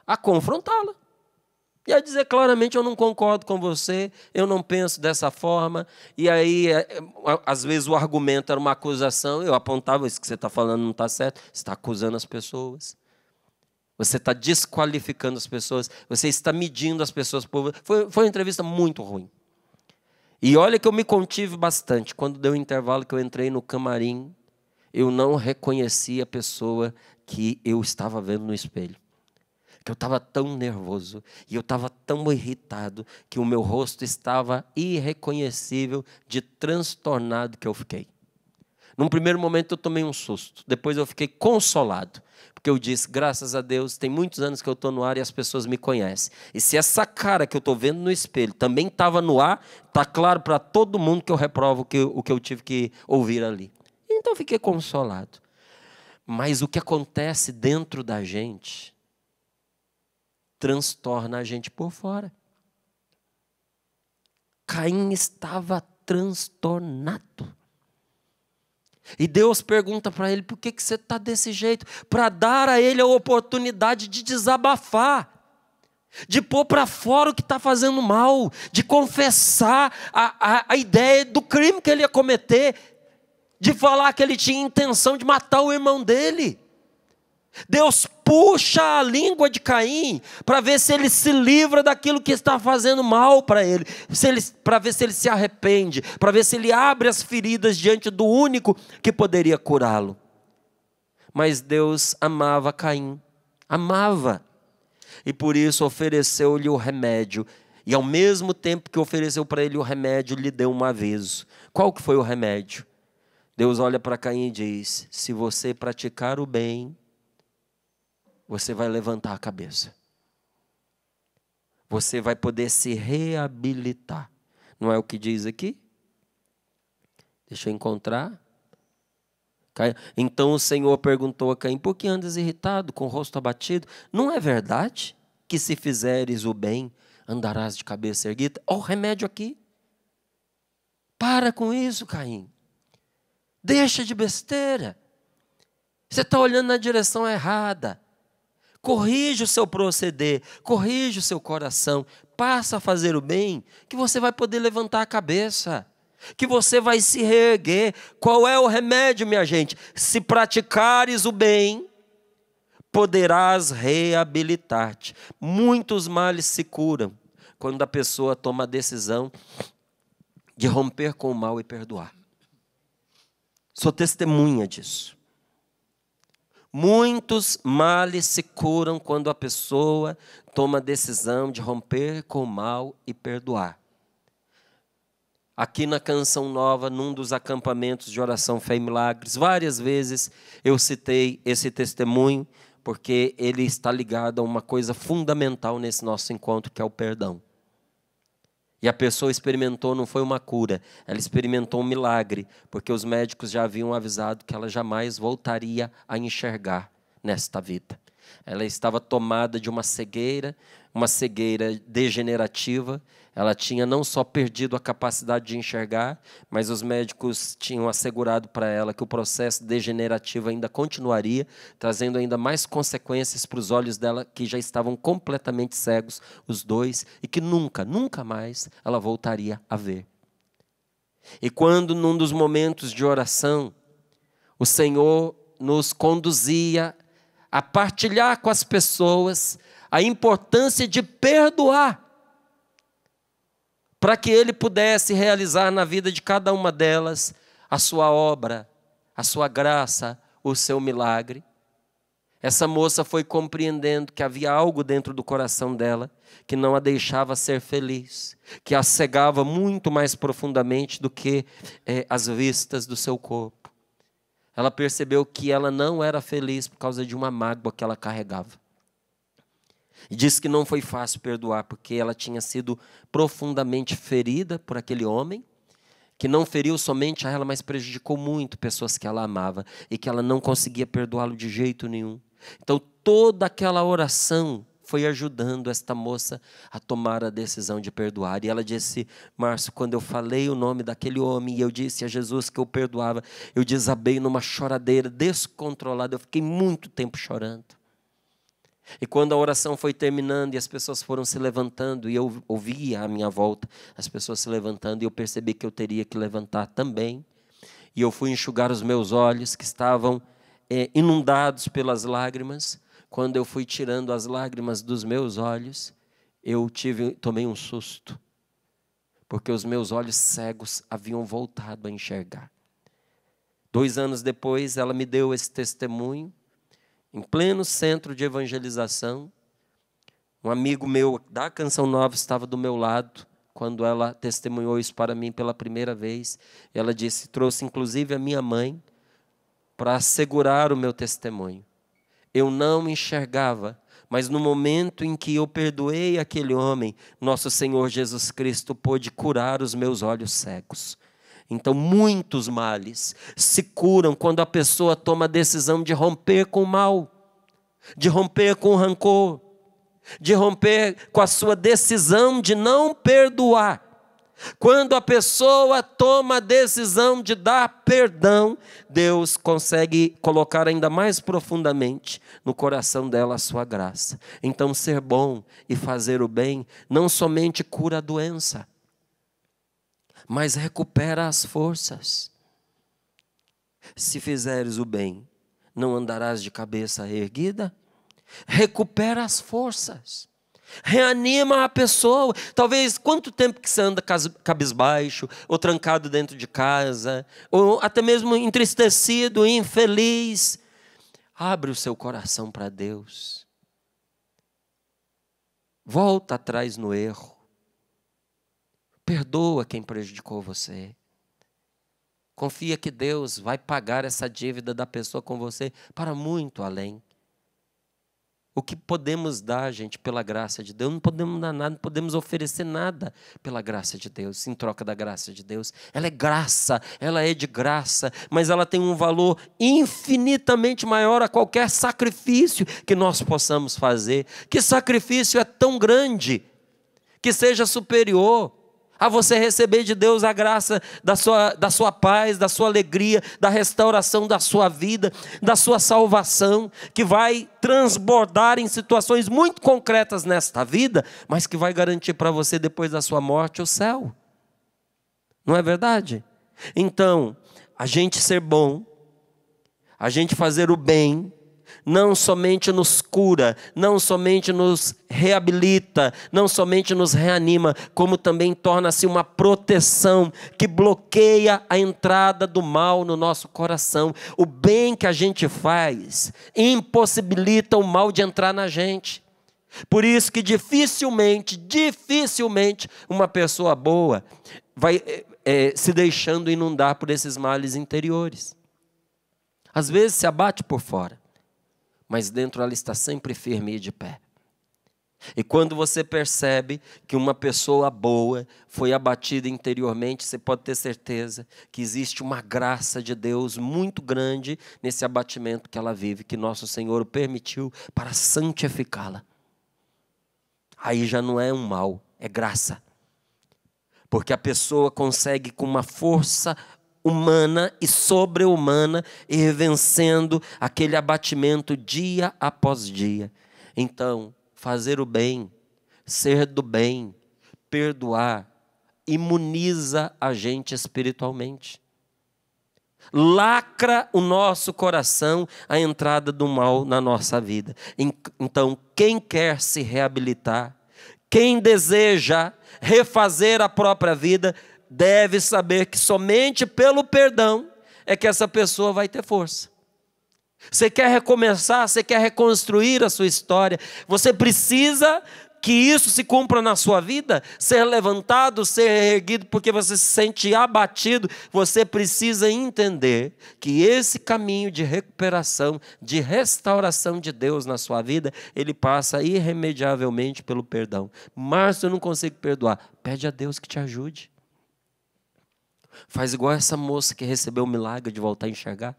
a confrontá-la. E a dizer claramente: eu não concordo com você, eu não penso dessa forma. E aí, é, é, às vezes, o argumento era uma acusação, eu apontava: isso que você está falando não está certo, você está acusando as pessoas. Você está desqualificando as pessoas, você está medindo as pessoas. Foi, foi uma entrevista muito ruim. E olha que eu me contive bastante. Quando deu o um intervalo que eu entrei no camarim, eu não reconheci a pessoa que eu estava vendo no espelho. Que eu estava tão nervoso e eu estava tão irritado que o meu rosto estava irreconhecível de transtornado que eu fiquei. Num primeiro momento eu tomei um susto, depois eu fiquei consolado. Porque eu disse, graças a Deus, tem muitos anos que eu estou no ar e as pessoas me conhecem. E se essa cara que eu estou vendo no espelho também estava no ar, está claro para todo mundo que eu reprovo que, o que eu tive que ouvir ali. Então fiquei consolado. Mas o que acontece dentro da gente transtorna a gente por fora. Caim estava transtornado. E Deus pergunta para ele: por que, que você está desse jeito? Para dar a ele a oportunidade de desabafar, de pôr para fora o que está fazendo mal, de confessar a, a, a ideia do crime que ele ia cometer, de falar que ele tinha intenção de matar o irmão dele. Deus puxa a língua de Caim para ver se ele se livra daquilo que está fazendo mal para ele, ele para ver se ele se arrepende, para ver se ele abre as feridas diante do único que poderia curá-lo. Mas Deus amava Caim, amava, e por isso ofereceu-lhe o remédio. E ao mesmo tempo que ofereceu para ele o remédio, lhe deu um aviso. Qual que foi o remédio? Deus olha para Caim e diz: Se você praticar o bem você vai levantar a cabeça. Você vai poder se reabilitar. Não é o que diz aqui? Deixa eu encontrar. Então o Senhor perguntou a Caim: Por que andas irritado, com o rosto abatido? Não é verdade que se fizeres o bem, andarás de cabeça erguida? Olha o remédio aqui. Para com isso, Caim. Deixa de besteira. Você está olhando na direção errada corrija o seu proceder, corrija o seu coração, passa a fazer o bem, que você vai poder levantar a cabeça, que você vai se reerguer. Qual é o remédio, minha gente? Se praticares o bem, poderás reabilitar-te. Muitos males se curam quando a pessoa toma a decisão de romper com o mal e perdoar. Sou testemunha disso. Muitos males se curam quando a pessoa toma a decisão de romper com o mal e perdoar. Aqui na Canção Nova, num dos acampamentos de oração Fé e Milagres, várias vezes eu citei esse testemunho, porque ele está ligado a uma coisa fundamental nesse nosso encontro, que é o perdão. E a pessoa experimentou, não foi uma cura, ela experimentou um milagre, porque os médicos já haviam avisado que ela jamais voltaria a enxergar nesta vida. Ela estava tomada de uma cegueira, uma cegueira degenerativa, ela tinha não só perdido a capacidade de enxergar, mas os médicos tinham assegurado para ela que o processo degenerativo ainda continuaria, trazendo ainda mais consequências para os olhos dela, que já estavam completamente cegos, os dois, e que nunca, nunca mais ela voltaria a ver. E quando, num dos momentos de oração, o Senhor nos conduzia a partilhar com as pessoas a importância de perdoar para que ele pudesse realizar na vida de cada uma delas a sua obra, a sua graça, o seu milagre. Essa moça foi compreendendo que havia algo dentro do coração dela que não a deixava ser feliz, que a cegava muito mais profundamente do que é, as vistas do seu corpo. Ela percebeu que ela não era feliz por causa de uma mágoa que ela carregava. E disse que não foi fácil perdoar, porque ela tinha sido profundamente ferida por aquele homem, que não feriu somente a ela, mas prejudicou muito pessoas que ela amava e que ela não conseguia perdoá-lo de jeito nenhum. Então, toda aquela oração foi ajudando esta moça a tomar a decisão de perdoar. E ela disse: Márcio, quando eu falei o nome daquele homem e eu disse a Jesus que eu perdoava, eu desabei numa choradeira descontrolada, eu fiquei muito tempo chorando. E quando a oração foi terminando e as pessoas foram se levantando, e eu ouvia à minha volta as pessoas se levantando, e eu percebi que eu teria que levantar também. E eu fui enxugar os meus olhos, que estavam é, inundados pelas lágrimas. Quando eu fui tirando as lágrimas dos meus olhos, eu tive, tomei um susto, porque os meus olhos cegos haviam voltado a enxergar. Dois anos depois, ela me deu esse testemunho em pleno centro de evangelização. Um amigo meu da Canção Nova estava do meu lado quando ela testemunhou isso para mim pela primeira vez. Ela disse: trouxe inclusive a minha mãe para assegurar o meu testemunho. Eu não enxergava, mas no momento em que eu perdoei aquele homem, nosso Senhor Jesus Cristo pôde curar os meus olhos cegos. Então, muitos males se curam quando a pessoa toma a decisão de romper com o mal, de romper com o rancor, de romper com a sua decisão de não perdoar. Quando a pessoa toma a decisão de dar perdão, Deus consegue colocar ainda mais profundamente no coração dela a sua graça. Então, ser bom e fazer o bem não somente cura a doença, mas recupera as forças. Se fizeres o bem, não andarás de cabeça erguida? Recupera as forças. Reanima a pessoa. Talvez quanto tempo que você anda cabisbaixo, ou trancado dentro de casa, ou até mesmo entristecido, infeliz. Abre o seu coração para Deus. Volta atrás no erro. Perdoa quem prejudicou você. Confia que Deus vai pagar essa dívida da pessoa com você para muito além. O que podemos dar, gente, pela graça de Deus? Não podemos dar nada, não podemos oferecer nada pela graça de Deus, em troca da graça de Deus. Ela é graça, ela é de graça, mas ela tem um valor infinitamente maior a qualquer sacrifício que nós possamos fazer. Que sacrifício é tão grande, que seja superior a você receber de Deus a graça da sua, da sua paz, da sua alegria, da restauração da sua vida, da sua salvação, que vai transbordar em situações muito concretas nesta vida, mas que vai garantir para você depois da sua morte o céu. Não é verdade? Então, a gente ser bom, a gente fazer o bem, não somente nos cura, não somente nos reabilita, não somente nos reanima, como também torna-se uma proteção que bloqueia a entrada do mal no nosso coração. O bem que a gente faz impossibilita o mal de entrar na gente. Por isso que dificilmente, dificilmente uma pessoa boa vai é, se deixando inundar por esses males interiores. Às vezes se abate por fora mas dentro ela está sempre firme e de pé. E quando você percebe que uma pessoa boa foi abatida interiormente, você pode ter certeza que existe uma graça de Deus muito grande nesse abatimento que ela vive, que nosso Senhor permitiu para santificá-la. Aí já não é um mal, é graça. Porque a pessoa consegue, com uma força humana e sobre-humana e vencendo aquele abatimento dia após dia. Então, fazer o bem, ser do bem, perdoar, imuniza a gente espiritualmente. Lacra o nosso coração a entrada do mal na nossa vida. Então, quem quer se reabilitar, quem deseja refazer a própria vida, deve saber que somente pelo perdão é que essa pessoa vai ter força. Você quer recomeçar, você quer reconstruir a sua história, você precisa que isso se cumpra na sua vida, ser levantado, ser erguido, porque você se sente abatido, você precisa entender que esse caminho de recuperação, de restauração de Deus na sua vida, ele passa irremediavelmente pelo perdão. Márcio, eu não consigo perdoar. Pede a Deus que te ajude. Faz igual essa moça que recebeu o milagre de voltar a enxergar.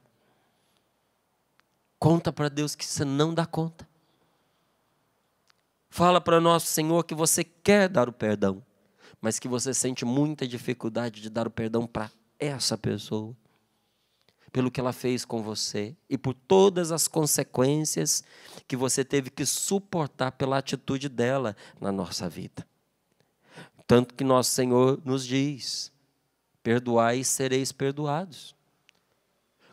Conta para Deus que você não dá conta. Fala para nosso Senhor que você quer dar o perdão, mas que você sente muita dificuldade de dar o perdão para essa pessoa, pelo que ela fez com você e por todas as consequências que você teve que suportar pela atitude dela na nossa vida. Tanto que nosso Senhor nos diz: Perdoai e sereis perdoados.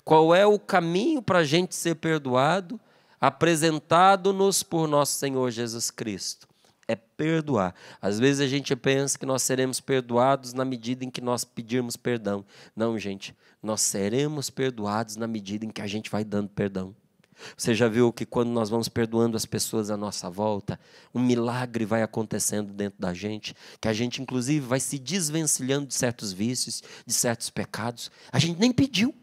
Qual é o caminho para a gente ser perdoado? Apresentado-nos por nosso Senhor Jesus Cristo. É perdoar. Às vezes a gente pensa que nós seremos perdoados na medida em que nós pedirmos perdão. Não, gente. Nós seremos perdoados na medida em que a gente vai dando perdão. Você já viu que quando nós vamos perdoando as pessoas à nossa volta, um milagre vai acontecendo dentro da gente, que a gente, inclusive, vai se desvencilhando de certos vícios, de certos pecados. A gente nem pediu.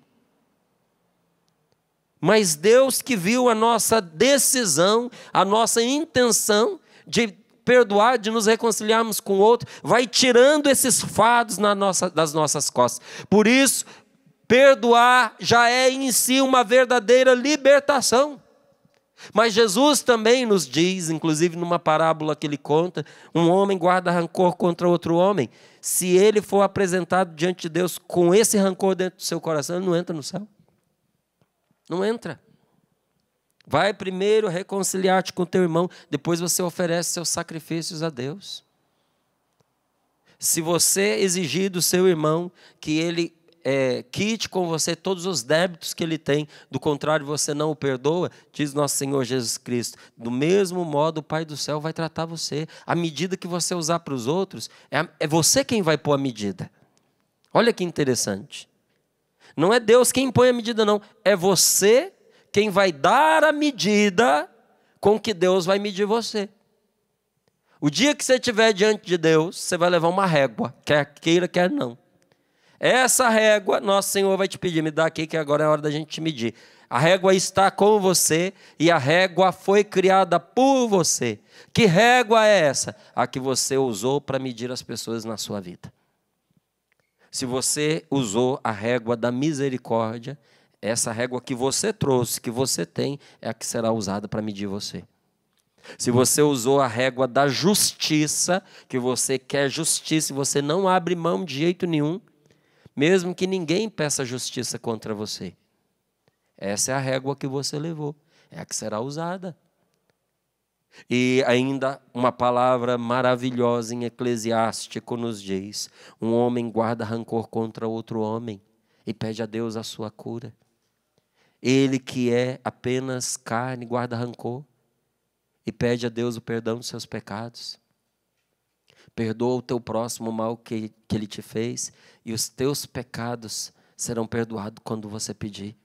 Mas Deus que viu a nossa decisão, a nossa intenção de perdoar, de nos reconciliarmos com o outro, vai tirando esses fados nossa, das nossas costas. Por isso, Perdoar já é em si uma verdadeira libertação. Mas Jesus também nos diz, inclusive numa parábola que ele conta, um homem guarda rancor contra outro homem. Se ele for apresentado diante de Deus com esse rancor dentro do seu coração, ele não entra no céu. Não entra. Vai primeiro reconciliar-te com teu irmão, depois você oferece seus sacrifícios a Deus. Se você exigir do seu irmão que ele é, quite com você todos os débitos que ele tem, do contrário, você não o perdoa, diz nosso Senhor Jesus Cristo. Do mesmo modo, o Pai do céu vai tratar você. A medida que você usar para os outros, é, é você quem vai pôr a medida. Olha que interessante. Não é Deus quem põe a medida, não. É você quem vai dar a medida com que Deus vai medir você. O dia que você estiver diante de Deus, você vai levar uma régua, quer queira, quer não. Essa régua, nosso Senhor vai te pedir, me dá aqui que agora é a hora da gente te medir. A régua está com você e a régua foi criada por você. Que régua é essa? A que você usou para medir as pessoas na sua vida. Se você usou a régua da misericórdia, essa régua que você trouxe, que você tem, é a que será usada para medir você. Se você usou a régua da justiça, que você quer justiça e você não abre mão de jeito nenhum, mesmo que ninguém peça justiça contra você. Essa é a régua que você levou, é a que será usada. E ainda uma palavra maravilhosa em Eclesiástico nos diz: um homem guarda rancor contra outro homem e pede a Deus a sua cura. Ele que é apenas carne guarda rancor e pede a Deus o perdão dos seus pecados. Perdoa o teu próximo mal que, que ele te fez, e os teus pecados serão perdoados quando você pedir.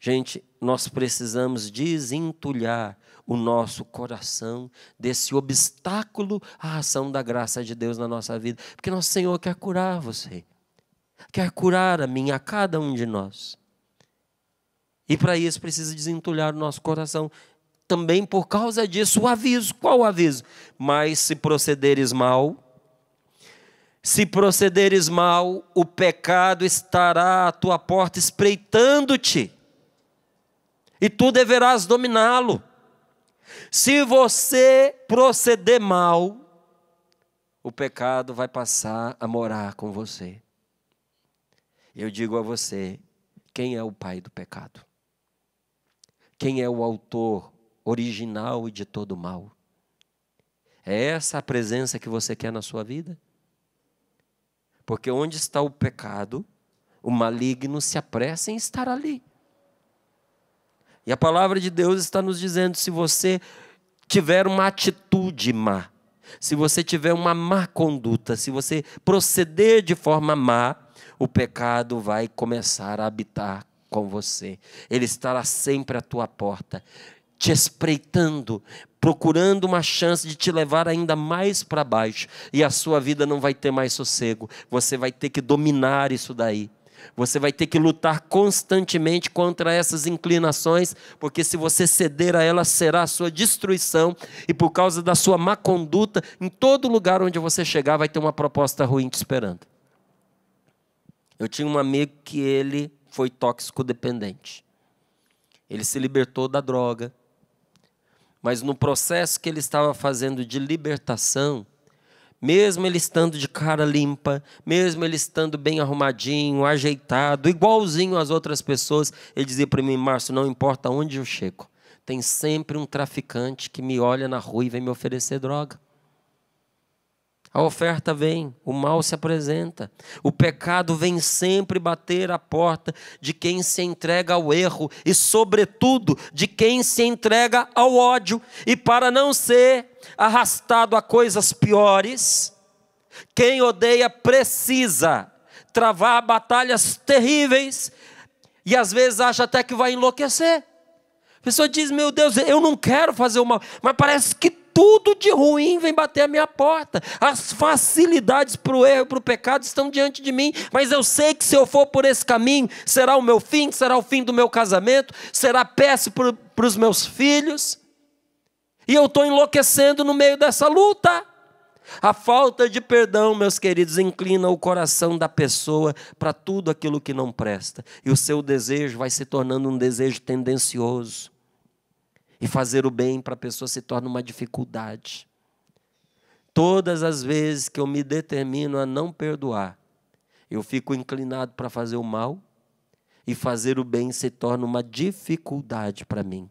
Gente, nós precisamos desentulhar o nosso coração desse obstáculo à ação da graça de Deus na nossa vida, porque nosso Senhor quer curar você, quer curar a mim, a cada um de nós. E para isso precisa desentulhar o nosso coração também por causa disso o aviso. Qual o aviso? Mas se procederes mal, se procederes mal, o pecado estará à tua porta espreitando-te, e tu deverás dominá-lo. Se você proceder mal, o pecado vai passar a morar com você. Eu digo a você: quem é o pai do pecado? Quem é o autor original e de todo mal. É essa a presença que você quer na sua vida? Porque onde está o pecado, o maligno se apressa em estar ali. E a palavra de Deus está nos dizendo: se você tiver uma atitude má, se você tiver uma má conduta, se você proceder de forma má, o pecado vai começar a habitar com você. Ele estará sempre à tua porta te espreitando, procurando uma chance de te levar ainda mais para baixo, e a sua vida não vai ter mais sossego. Você vai ter que dominar isso daí. Você vai ter que lutar constantemente contra essas inclinações, porque se você ceder a elas, será a sua destruição, e por causa da sua má conduta, em todo lugar onde você chegar, vai ter uma proposta ruim te esperando. Eu tinha um amigo que ele foi tóxico dependente. Ele se libertou da droga, mas no processo que ele estava fazendo de libertação, mesmo ele estando de cara limpa, mesmo ele estando bem arrumadinho, ajeitado, igualzinho às outras pessoas, ele dizia para mim, Márcio, não importa onde eu chego, tem sempre um traficante que me olha na rua e vem me oferecer droga. A oferta vem, o mal se apresenta. O pecado vem sempre bater à porta de quem se entrega ao erro e, sobretudo, de quem se entrega ao ódio. E para não ser arrastado a coisas piores, quem odeia precisa travar batalhas terríveis e às vezes acha até que vai enlouquecer. A pessoa diz: Meu Deus, eu não quero fazer o mal, mas parece que tudo de ruim vem bater a minha porta. As facilidades para o erro, para o pecado estão diante de mim, mas eu sei que se eu for por esse caminho, será o meu fim, será o fim do meu casamento, será péssimo para os meus filhos. E eu estou enlouquecendo no meio dessa luta. A falta de perdão, meus queridos, inclina o coração da pessoa para tudo aquilo que não presta. E o seu desejo vai se tornando um desejo tendencioso. E fazer o bem para a pessoa se torna uma dificuldade. Todas as vezes que eu me determino a não perdoar, eu fico inclinado para fazer o mal e fazer o bem se torna uma dificuldade para mim.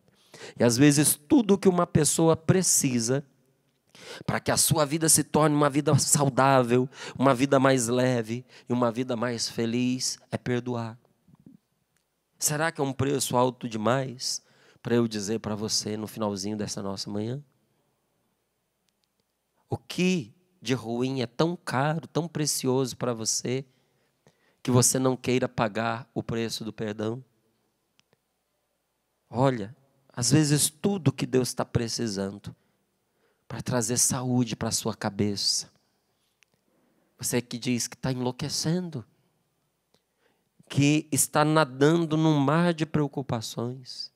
E às vezes tudo que uma pessoa precisa para que a sua vida se torne uma vida saudável, uma vida mais leve e uma vida mais feliz é perdoar. Será que é um preço alto demais? para eu dizer para você no finalzinho dessa nossa manhã? O que de ruim é tão caro, tão precioso para você, que você não queira pagar o preço do perdão? Olha, às vezes tudo que Deus está precisando para trazer saúde para a sua cabeça. Você que diz que está enlouquecendo, que está nadando num mar de preocupações,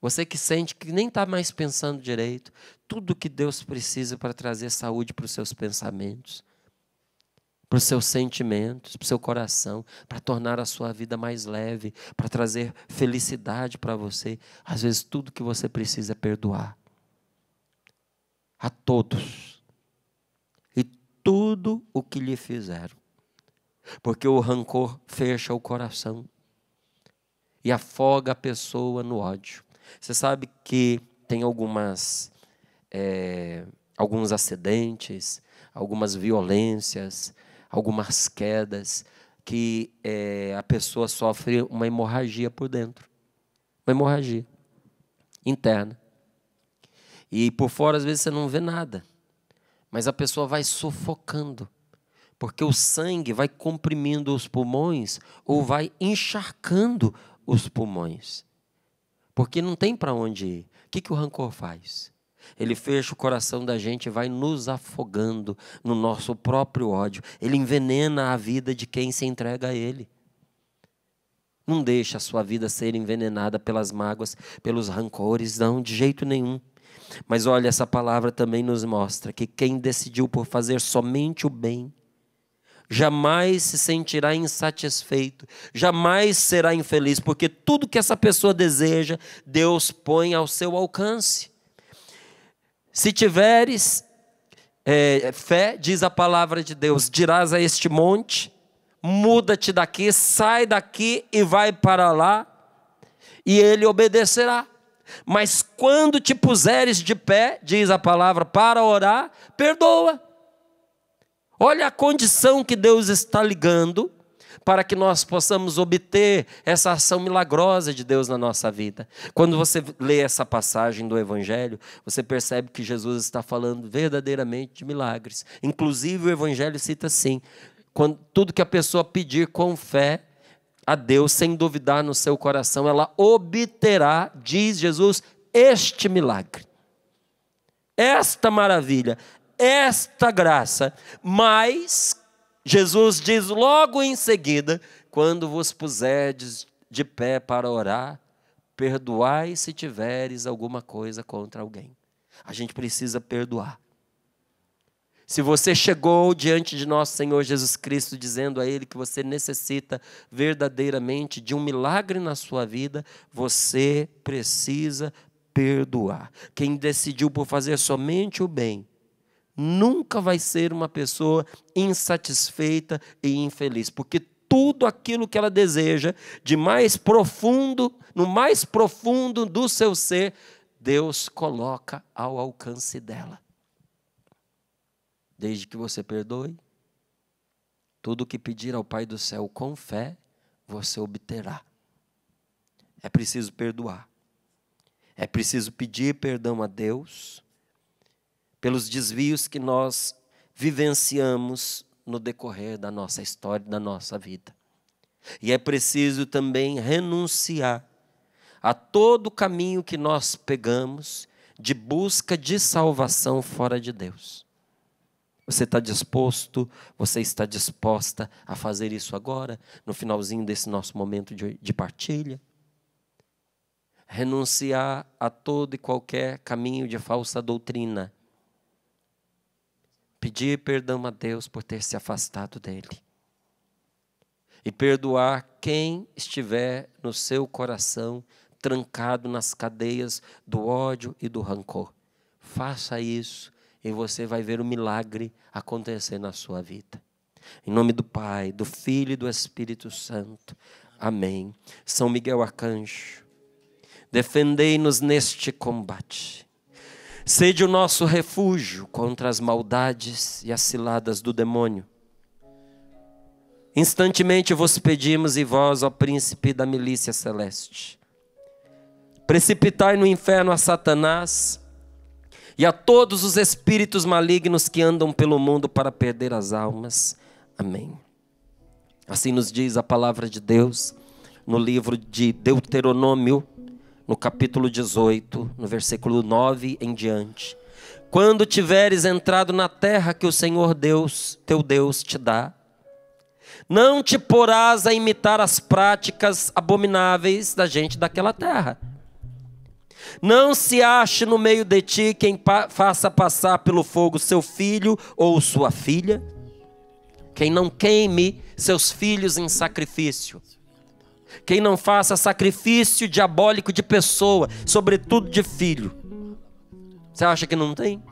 você que sente que nem está mais pensando direito, tudo que Deus precisa para trazer saúde para os seus pensamentos, para os seus sentimentos, para o seu coração, para tornar a sua vida mais leve, para trazer felicidade para você. Às vezes, tudo que você precisa é perdoar a todos e tudo o que lhe fizeram, porque o rancor fecha o coração e afoga a pessoa no ódio. Você sabe que tem algumas, é, alguns acidentes, algumas violências, algumas quedas, que é, a pessoa sofre uma hemorragia por dentro uma hemorragia interna. E por fora, às vezes, você não vê nada, mas a pessoa vai sufocando, porque o sangue vai comprimindo os pulmões ou vai encharcando os pulmões. Porque não tem para onde ir. O que, que o rancor faz? Ele fecha o coração da gente e vai nos afogando no nosso próprio ódio. Ele envenena a vida de quem se entrega a ele. Não deixa a sua vida ser envenenada pelas mágoas, pelos rancores, não, de jeito nenhum. Mas olha, essa palavra também nos mostra que quem decidiu por fazer somente o bem jamais se sentirá insatisfeito, jamais será infeliz, porque tudo que essa pessoa deseja, Deus põe ao seu alcance. Se tiveres é, fé, diz a palavra de Deus, dirás a este monte: muda-te daqui, sai daqui e vai para lá, e ele obedecerá. Mas quando te puseres de pé, diz a palavra, para orar, perdoa Olha a condição que Deus está ligando para que nós possamos obter essa ação milagrosa de Deus na nossa vida. Quando você lê essa passagem do Evangelho, você percebe que Jesus está falando verdadeiramente de milagres. Inclusive, o Evangelho cita assim: quando, tudo que a pessoa pedir com fé a Deus, sem duvidar no seu coração, ela obterá, diz Jesus, este milagre. Esta maravilha, esta graça. Mas, Jesus diz logo em seguida: quando vos puserdes de pé para orar, perdoai se tiveres alguma coisa contra alguém. A gente precisa perdoar. Se você chegou diante de nosso Senhor Jesus Cristo dizendo a Ele que você necessita verdadeiramente de um milagre na sua vida, você precisa perdoar. Quem decidiu por fazer somente o bem nunca vai ser uma pessoa insatisfeita e infeliz, porque tudo aquilo que ela deseja, de mais profundo, no mais profundo do seu ser, Deus coloca ao alcance dela. Desde que você perdoe, tudo o que pedir ao Pai do céu com fé, você obterá. É preciso perdoar. É preciso pedir perdão a Deus pelos desvios que nós vivenciamos no decorrer da nossa história, da nossa vida. E é preciso também renunciar a todo o caminho que nós pegamos de busca de salvação fora de Deus. Você está disposto, você está disposta a fazer isso agora, no finalzinho desse nosso momento de, de partilha? Renunciar a todo e qualquer caminho de falsa doutrina pedir perdão a Deus por ter se afastado dele. E perdoar quem estiver no seu coração trancado nas cadeias do ódio e do rancor. Faça isso e você vai ver o milagre acontecer na sua vida. Em nome do Pai, do Filho e do Espírito Santo. Amém. São Miguel Arcanjo, defendei-nos neste combate Sede o nosso refúgio contra as maldades e as ciladas do demônio. Instantemente vos pedimos, e vós, ó príncipe da milícia celeste, precipitai no inferno a Satanás e a todos os espíritos malignos que andam pelo mundo para perder as almas. Amém. Assim nos diz a palavra de Deus no livro de Deuteronômio, no capítulo 18, no versículo 9 em diante. Quando tiveres entrado na terra que o Senhor Deus, teu Deus, te dá, não te porás a imitar as práticas abomináveis da gente daquela terra. Não se ache no meio de ti quem pa faça passar pelo fogo seu filho ou sua filha, quem não queime seus filhos em sacrifício quem não faça sacrifício diabólico de pessoa, sobretudo de filho. Você acha que não tem?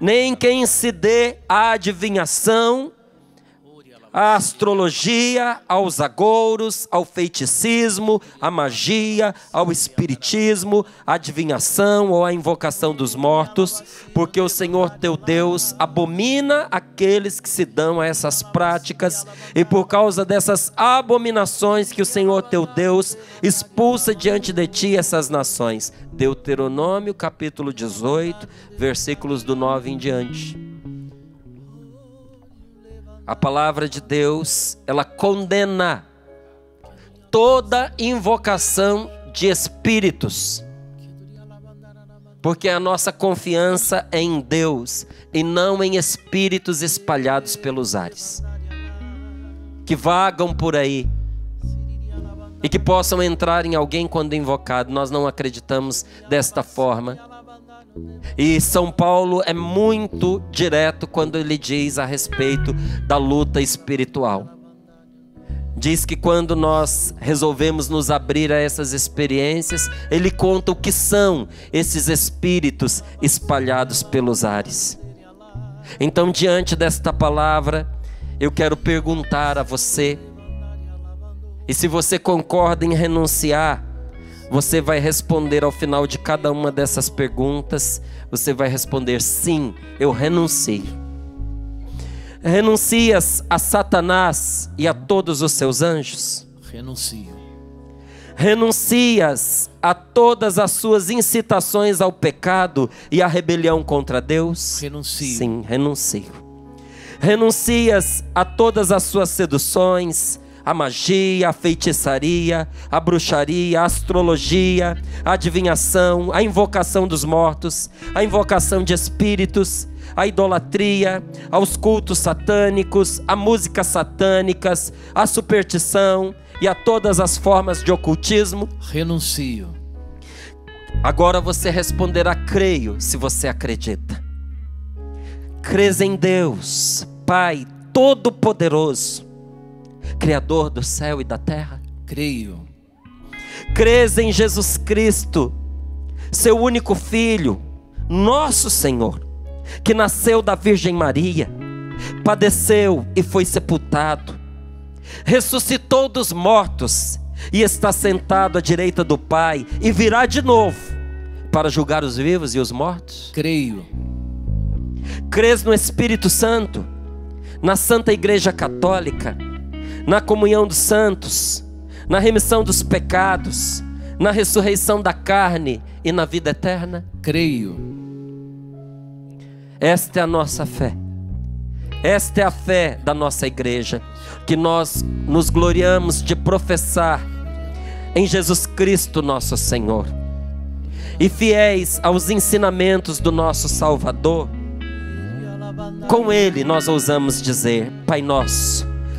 Nem quem se dê a adivinhação à astrologia, aos agouros, ao feiticismo, à magia, ao espiritismo, à adivinhação ou à invocação dos mortos, porque o Senhor teu Deus abomina aqueles que se dão a essas práticas, e por causa dessas abominações que o Senhor teu Deus expulsa diante de ti essas nações. Deuteronômio capítulo 18, versículos do 9 em diante. A palavra de Deus, ela condena toda invocação de espíritos. Porque a nossa confiança é em Deus e não em espíritos espalhados pelos ares que vagam por aí e que possam entrar em alguém quando invocado. Nós não acreditamos desta forma. E São Paulo é muito direto quando ele diz a respeito da luta espiritual. Diz que quando nós resolvemos nos abrir a essas experiências, ele conta o que são esses espíritos espalhados pelos ares. Então, diante desta palavra, eu quero perguntar a você, e se você concorda em renunciar você vai responder ao final de cada uma dessas perguntas, você vai responder sim, eu renuncio renuncias a Satanás e a todos os seus anjos? Renuncio. Renuncias a todas as suas incitações ao pecado e à rebelião contra Deus? Renuncio. Sim, renuncio. Renuncias a todas as suas seduções, a magia, a feitiçaria, a bruxaria, a astrologia, a adivinhação, a invocação dos mortos, a invocação de espíritos, a idolatria, aos cultos satânicos, a músicas satânicas, a superstição e a todas as formas de ocultismo? Renuncio. Agora você responderá: creio, se você acredita. Crês em Deus, Pai Todo-Poderoso Criador do céu e da terra? Creio. Crês em Jesus Cristo, seu único filho, nosso Senhor, que nasceu da Virgem Maria, padeceu e foi sepultado, ressuscitou dos mortos e está sentado à direita do Pai e virá de novo para julgar os vivos e os mortos? Creio. Crês no Espírito Santo, na Santa Igreja Católica, na comunhão dos santos, na remissão dos pecados, na ressurreição da carne e na vida eterna? Creio. Esta é a nossa fé. Esta é a fé da nossa igreja, que nós nos gloriamos de professar em Jesus Cristo, nosso Senhor. E fiéis aos ensinamentos do nosso Salvador, com Ele nós ousamos dizer: Pai Nosso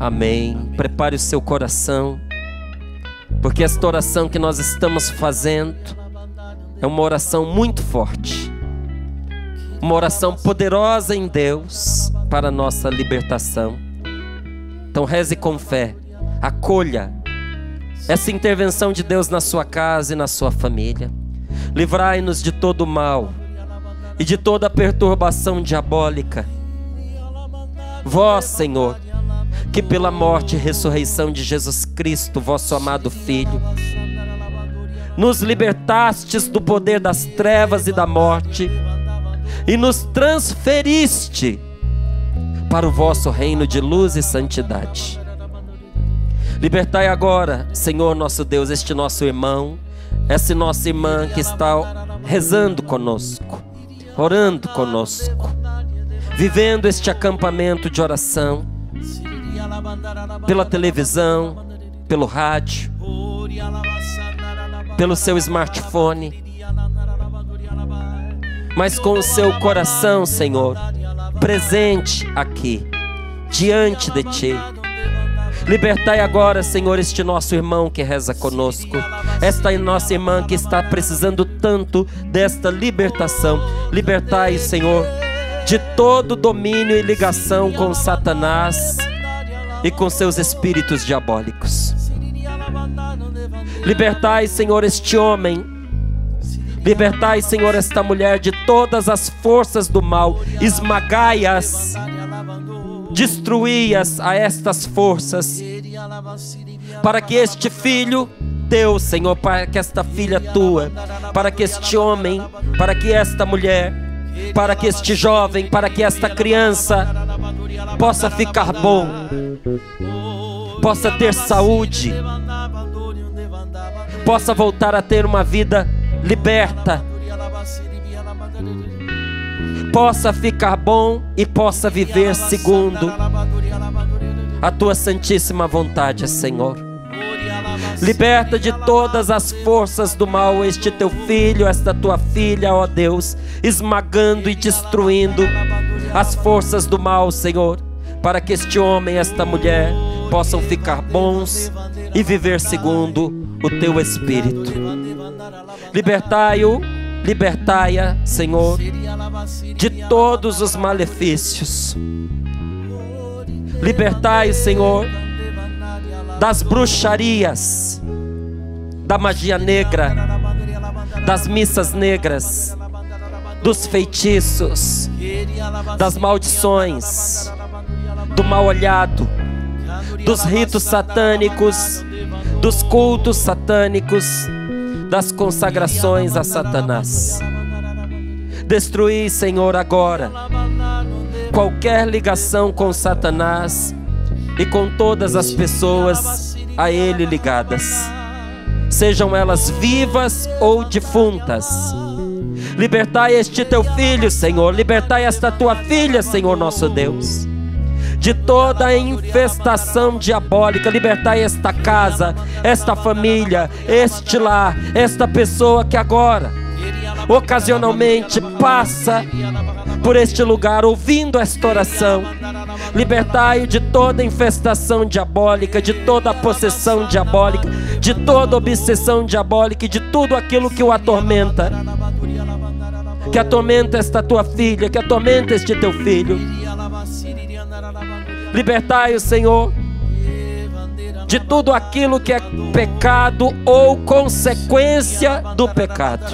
Amém. Prepare o seu coração, porque esta oração que nós estamos fazendo é uma oração muito forte, uma oração poderosa em Deus para a nossa libertação. Então reze com fé, acolha essa intervenção de Deus na sua casa e na sua família. Livrai-nos de todo mal e de toda perturbação diabólica. Vós, Senhor, que pela morte e ressurreição de Jesus Cristo, vosso amado Filho, nos libertastes do poder das trevas e da morte e nos transferiste para o vosso reino de luz e santidade. Libertai agora, Senhor nosso Deus, este nosso irmão, essa nossa irmã que está rezando conosco, orando conosco, vivendo este acampamento de oração pela televisão, pelo rádio, pelo seu smartphone, mas com o seu coração, Senhor, presente aqui, diante de Ti. Libertai agora, Senhor, este nosso irmão que reza conosco, esta nossa irmã que está precisando tanto desta libertação. Libertai, Senhor, de todo domínio e ligação com Satanás e com seus espíritos diabólicos. Libertai, Senhor, este homem. Libertai, Senhor, esta mulher de todas as forças do mal. Esmagai-as. Destruí-as a estas forças. Para que este filho teu, Senhor, para que esta filha tua, para que este homem, para que esta mulher, para que este jovem, para que esta criança possa ficar bom possa ter saúde, possa voltar a ter uma vida liberta, possa ficar bom e possa viver segundo a tua santíssima vontade, Senhor. Liberta de todas as forças do mal este teu filho, esta tua filha, ó Deus, esmagando e destruindo as forças do mal, Senhor para que este homem e esta mulher possam ficar bons e viver segundo o teu espírito. Libertai-o, libertai-a, Senhor, de todos os malefícios. Libertai, o Senhor, das bruxarias, da magia negra, das missas negras, dos feitiços, das maldições do mal olhado, dos ritos satânicos, dos cultos satânicos, das consagrações a Satanás. Destruí, Senhor, agora qualquer ligação com Satanás e com todas as pessoas a ele ligadas, sejam elas vivas ou defuntas. Libertai este teu filho, Senhor. Libertai esta tua filha, Senhor nosso Deus de toda infestação diabólica, libertai esta casa, esta família, este lar, esta pessoa que agora, ocasionalmente, passa por este lugar ouvindo esta oração. Libertai-o de toda infestação diabólica, de toda possessão diabólica, de toda obsessão diabólica e de tudo aquilo que o atormenta. Que atormenta esta tua filha, que atormenta este teu filho Libertai-o, Senhor, de tudo aquilo que é pecado ou consequência do pecado.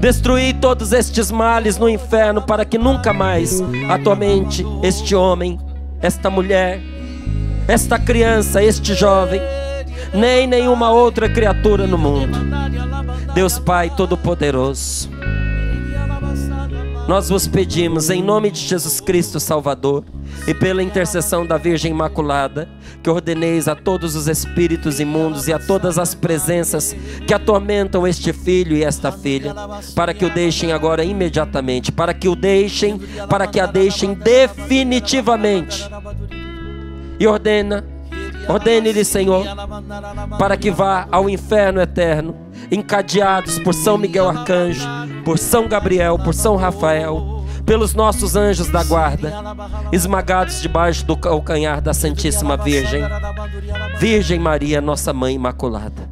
Destruir todos estes males no inferno para que nunca mais atormente este homem, esta mulher, esta criança, este jovem, nem nenhuma outra criatura no mundo. Deus Pai Todo-Poderoso. Nós vos pedimos, em nome de Jesus Cristo Salvador, e pela intercessão da Virgem Imaculada, que ordeneis a todos os espíritos imundos e a todas as presenças que atormentam este filho e esta filha, para que o deixem agora imediatamente, para que o deixem, para que a deixem definitivamente. E ordena Ordene-lhe, Senhor, para que vá ao inferno eterno, encadeados por São Miguel Arcanjo, por São Gabriel, por São Rafael, pelos nossos anjos da guarda, esmagados debaixo do calcanhar da Santíssima Virgem. Virgem Maria, nossa Mãe Imaculada.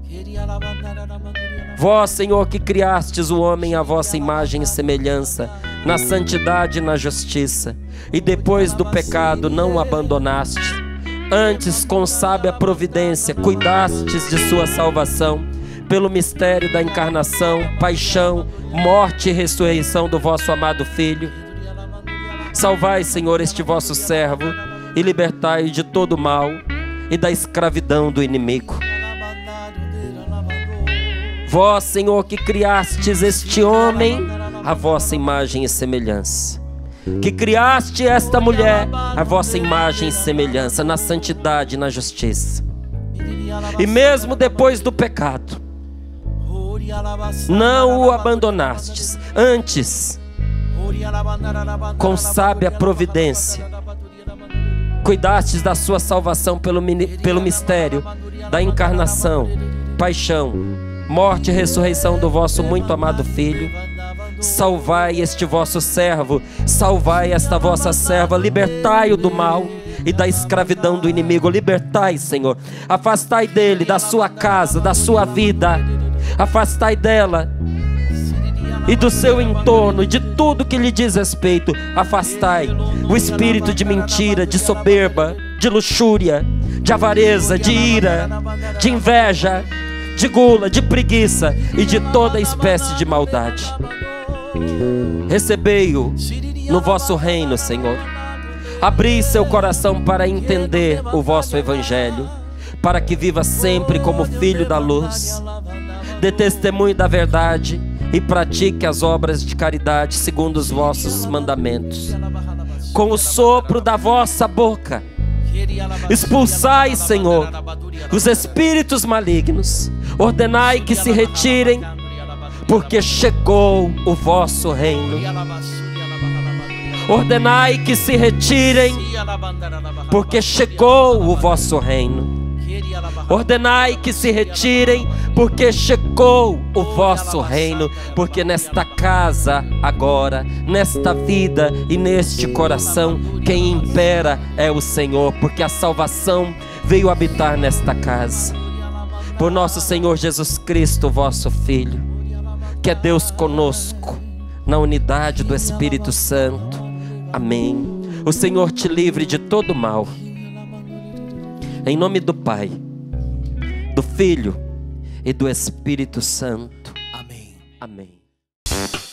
Vós, Senhor, que criastes o homem à vossa imagem e semelhança, na santidade e na justiça, e depois do pecado não o abandonaste Antes, com sábia providência, cuidastes de sua salvação, pelo mistério da encarnação, paixão, morte e ressurreição do vosso amado Filho. Salvai, Senhor, este vosso servo e libertai de todo mal e da escravidão do inimigo. Vós, Senhor, que criastes este homem, a vossa imagem e semelhança que criaste esta mulher à vossa imagem e semelhança, na santidade e na justiça. E mesmo depois do pecado, não o abandonastes, antes, com sábia providência, cuidastes da sua salvação pelo, pelo mistério da encarnação, paixão, morte e ressurreição do vosso muito amado Filho Salvai este vosso servo, salvai esta vossa serva, libertai-o do mal e da escravidão do inimigo. Libertai, Senhor. Afastai dele, da sua casa, da sua vida. Afastai dela e do seu entorno, de tudo que lhe diz respeito. Afastai o espírito de mentira, de soberba, de luxúria, de avareza, de ira, de inveja, de gula, de preguiça e de toda espécie de maldade. Recebei-o no vosso reino, Senhor. Abri seu coração para entender o vosso evangelho, para que viva sempre como filho da luz, dê testemunho da verdade e pratique as obras de caridade segundo os vossos mandamentos. Com o sopro da vossa boca, expulsai, Senhor, os espíritos malignos, ordenai que se retirem porque chegou o vosso reino. Ordenai que se retirem, porque chegou o vosso reino. Ordenai que se retirem, porque chegou o vosso reino, porque nesta casa agora, nesta vida e neste coração, quem impera é o Senhor, porque a salvação veio habitar nesta casa. Por nosso Senhor Jesus Cristo, vosso Filho que é Deus conosco, na unidade do Espírito Santo. Amém. O Senhor te livre de todo mal. Em nome do Pai, do Filho e do Espírito Santo. Amém. Amém.